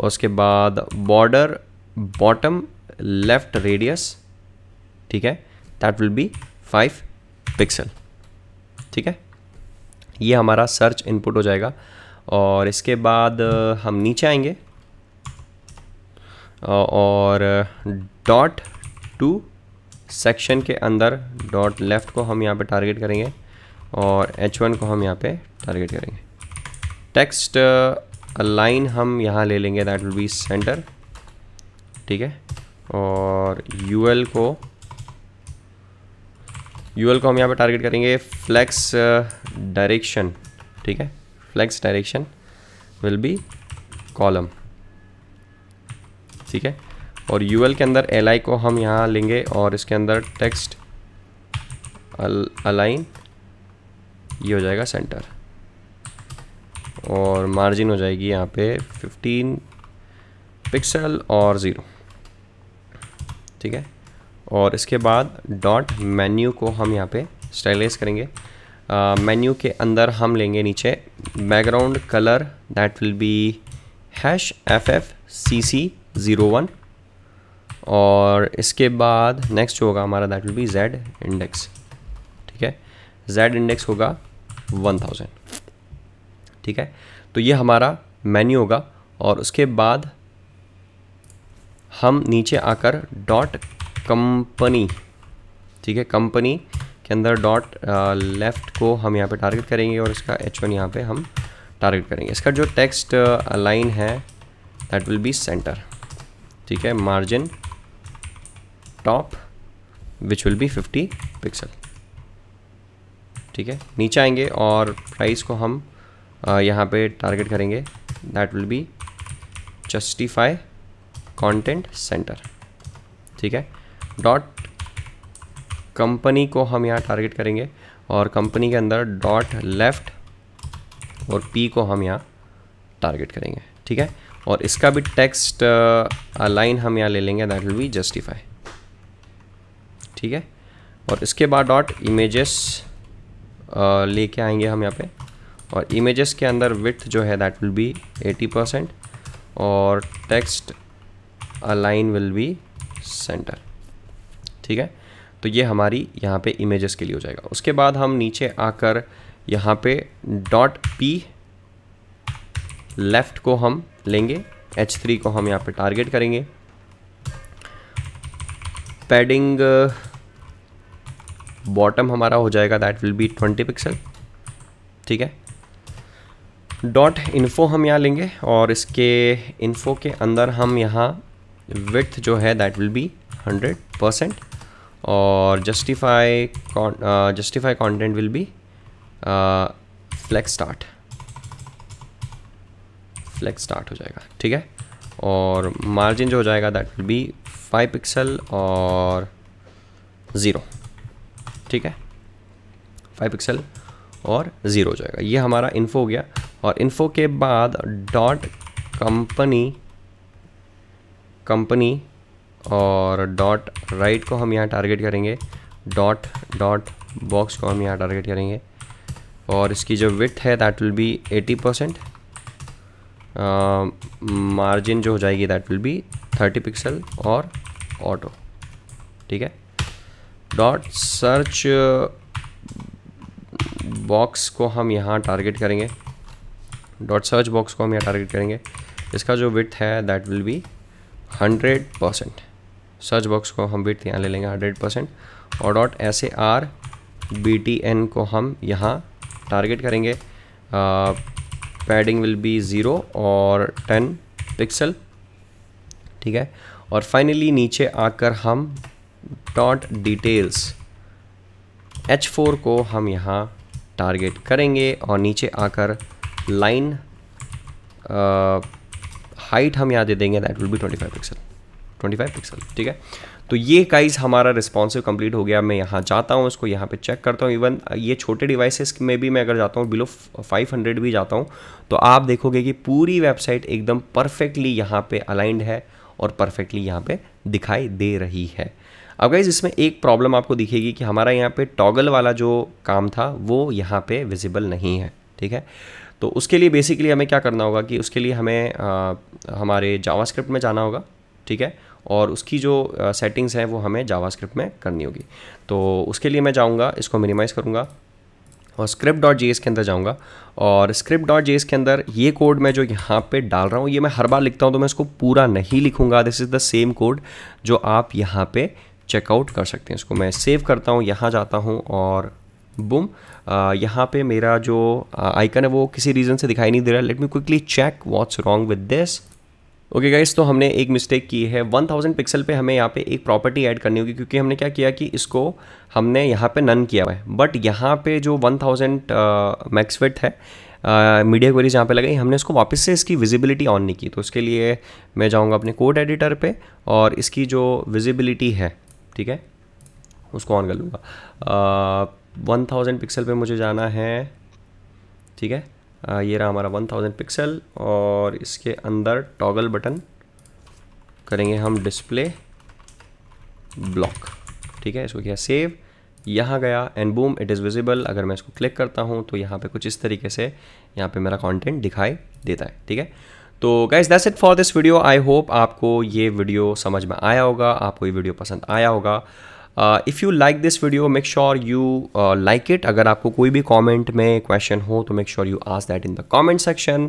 और उसके बाद बॉर्डर बॉटम लेफ्ट रेडियस ठीक है that will be five pixel ठीक है ये हमारा सर्च इनपुट हो जाएगा और इसके बाद हम नीचे आएंगे और डॉट टू सेक्शन के अंदर डॉट लेफ़्ट को हम यहाँ पे टारगेट करेंगे और एच वन को हम यहाँ पे टारगेट करेंगे टेक्स्ट लाइन हम यहाँ ले लेंगे दैट विल बी सेंटर ठीक है और यू एल को यूएल को हम यहाँ पर टारगेट करेंगे फ्लैक्स डायरेक्शन uh, ठीक है flex direction will be column ठीक है और यूएल के अंदर एल को हम यहाँ लेंगे और इसके अंदर टेक्स्ट अलाइन ये हो जाएगा सेंटर और मार्जिन हो जाएगी यहाँ पे 15 पिक्सल और ज़ीरो ठीक है और इसके बाद डॉट मेन्यू को हम यहाँ पे स्टाइलाइज करेंगे मेन्यू uh, के अंदर हम लेंगे नीचे background colour that will be hash F F C C zero one और इसके बाद नेक्स्ट होगा हमारा that will be Z index ठीक है जेड इंडेक्स होगा वन थाउजेंड ठीक है तो ये हमारा मेन्यू होगा और उसके बाद हम नीचे आकर डॉट कंपनी ठीक है कंपनी के अंदर डॉट लेफ़्ट uh, को हम यहाँ पे टारगेट करेंगे और इसका एच वन यहाँ पर हम टारगेट करेंगे इसका जो टेक्स्ट लाइन uh, है दैट विल बी सेंटर ठीक है margin top which will be 50 pixel ठीक है नीचे आएंगे और प्राइस को हम uh, यहाँ पे टारगेट करेंगे that will be justify content centre ठीक है डॉट कंपनी को हम यहाँ टारगेट करेंगे और कंपनी के अंदर डॉट लेफ्ट और पी को हम यहाँ टारगेट करेंगे ठीक है और इसका भी टेक्स्ट लाइन uh, हम यहाँ ले लेंगे दैट विल बी जस्टिफाई ठीक है और इसके बाद डॉट इमेजेस uh, लेके आएंगे हम यहाँ पे और इमेजेस के अंदर विथ जो है दैट विल बी 80 परसेंट और text align will be centre ठीक है तो ये हमारी यहाँ पे इमेजेस के लिए हो जाएगा उसके बाद हम नीचे आकर यहाँ पे डॉट पी लेफ़्ट को हम लेंगे एच थ्री को हम यहाँ पे टारगेट करेंगे पैडिंग बॉटम uh, हमारा हो जाएगा that will be twenty pixel ठीक है डॉट इन्फो हम यहाँ लेंगे और इसके इन्फो के अंदर हम यहाँ विथ जो है that will be hundred percent और justify con justify content will be flex start flex start हो जाएगा ठीक है और मार्जिन जो हो जाएगा that will be five pixel और ज़ीरो ठीक है फाइव पिक्सल और ज़ीरो हो जाएगा ये हमारा इन्फो हो गया और इन्फो के बाद डॉट कंपनी कंपनी और डॉट राइट को हम यहाँ टारगेट करेंगे डॉट डॉट बॉक्स को हम यहाँ टारगेट करेंगे और इसकी जो विथ है that will be 80 percent margin जो हो जाएगी दैट विल बी 30 पिक्सल और ऑटो ठीक है डॉट सर्च बॉक्स को हम यहाँ टारगेट करेंगे डॉट सर्च बॉक्स को हम यहाँ टारगेट करेंगे इसका जो विथ है that will be hundred percent search box को हम बिट यहाँ ले लेंगे हंड्रेड परसेंट और dot S A R B T N को हम यहाँ टारगेट करेंगे पैडिंग विल बी ज़ीरो और टेन पिक्सल ठीक है और फाइनली नीचे आकर हम डॉट डिटेल्स एच फोर को हम यहाँ टारगेट करेंगे और नीचे आकर लाइन हाइट हम यहाँ दे देंगे that will be twenty five pixel 25 pixel ठीक है तो ये काइज हमारा रिस्पॉन्सिव कंप्लीट हो गया मैं यहाँ जाता हूँ इसको यहाँ पे चेक करता हूँ इवन ये छोटे डिवाइसेस में भी मैं अगर जाता हूँ बिलो 500 भी जाता हूँ तो आप देखोगे कि पूरी वेबसाइट एकदम परफेक्टली यहाँ पे अलाइंड है और परफेक्टली यहाँ पे दिखाई दे रही है अब गाइज इसमें एक प्रॉब्लम आपको दिखेगी कि हमारा यहाँ पे टॉगल वाला जो काम था वो यहाँ पे विजिबल नहीं है ठीक है तो उसके लिए बेसिकली हमें क्या करना होगा कि उसके लिए हमें आ, हमारे जावास्क्रिप्ट में जाना होगा ठीक है और उसकी जो सेटिंग्स हैं वो हमें जावास्क्रिप्ट में करनी होगी तो उसके लिए मैं जाऊँगा इसको मिनिमाइज़ करूँगा और स्क्रिप्ट डॉट जे के अंदर जाऊँगा और स्क्रिप्ट डॉट जे के अंदर ये कोड मैं जो यहाँ पे डाल रहा हूँ ये मैं हर बार लिखता हूँ तो मैं इसको पूरा नहीं लिखूँगा this is the same code जो आप यहाँ पे चेकआउट कर सकते हैं इसको मैं सेव करता हूँ यहाँ जाता हूँ और बुम यहाँ पे मेरा जो आइकन है वो किसी रीज़न से दिखाई नहीं दे रहा let me quickly check what's wrong with this okay okay guys तो हमने एक मिस्टेक की है 1000 पिक्सल पे हमें यहाँ पे एक प्रॉपर्टी ऐड करनी होगी क्योंकि हमने क्या किया कि इसको हमने यहाँ पे नन किया हुआ है बट यहाँ पे जो 1000 थाउजेंड मैक्सवेट है मीडिया क्वेरीज यहाँ पे लगाई हमने इसको वापस से इसकी विजिबिलिटी ऑन नहीं की तो उसके लिए मैं जाऊँगा अपने कोड एडिटर पर और इसकी जो विजिबिलिटी है ठीक है उसको ऑन कर लूँगा वन थाउजेंड पिक्सल पर मुझे जाना है ठीक है ये रहा हमारा 1000 पिक्सल और इसके अंदर टॉगल बटन करेंगे हम डिस्प्ले ब्लॉक ठीक है इसको किया सेव यहाँ गया and boom it is visible अगर मैं इसको क्लिक करता हूँ तो यहाँ पे कुछ इस तरीके से यहाँ पे मेरा कंटेंट दिखाई देता है ठीक है तो guys that's it for this video I hope आपको ये वीडियो समझ में आया होगा आपको ये वीडियो पसंद आया होगा if you like this video make sure you like it अगर आपको कोई भी कॉमेंट में क्वेश्चन हो तो make sure you ask that in the comment section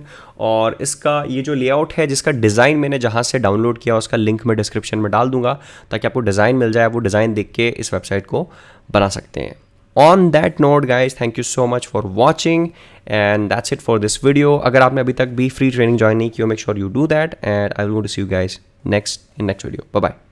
और इसका ये जो लेआउट है जिसका डिज़ाइन मैंने जहाँ से डाउनलोड किया उसका लिंक मैं डिस्क्रिप्शन में डाल दूंगा ताकि आपको डिज़ाइन मिल जाए वो डिज़ाइन देख के इस वेबसाइट को बना सकते हैं on that note guys thank you so much for watching and that's it for this video अगर आपने अभी तक भी फ्री ट्रेनिंग ज्वाइन नहीं की make sure you do that and I will to you guys next in next video bye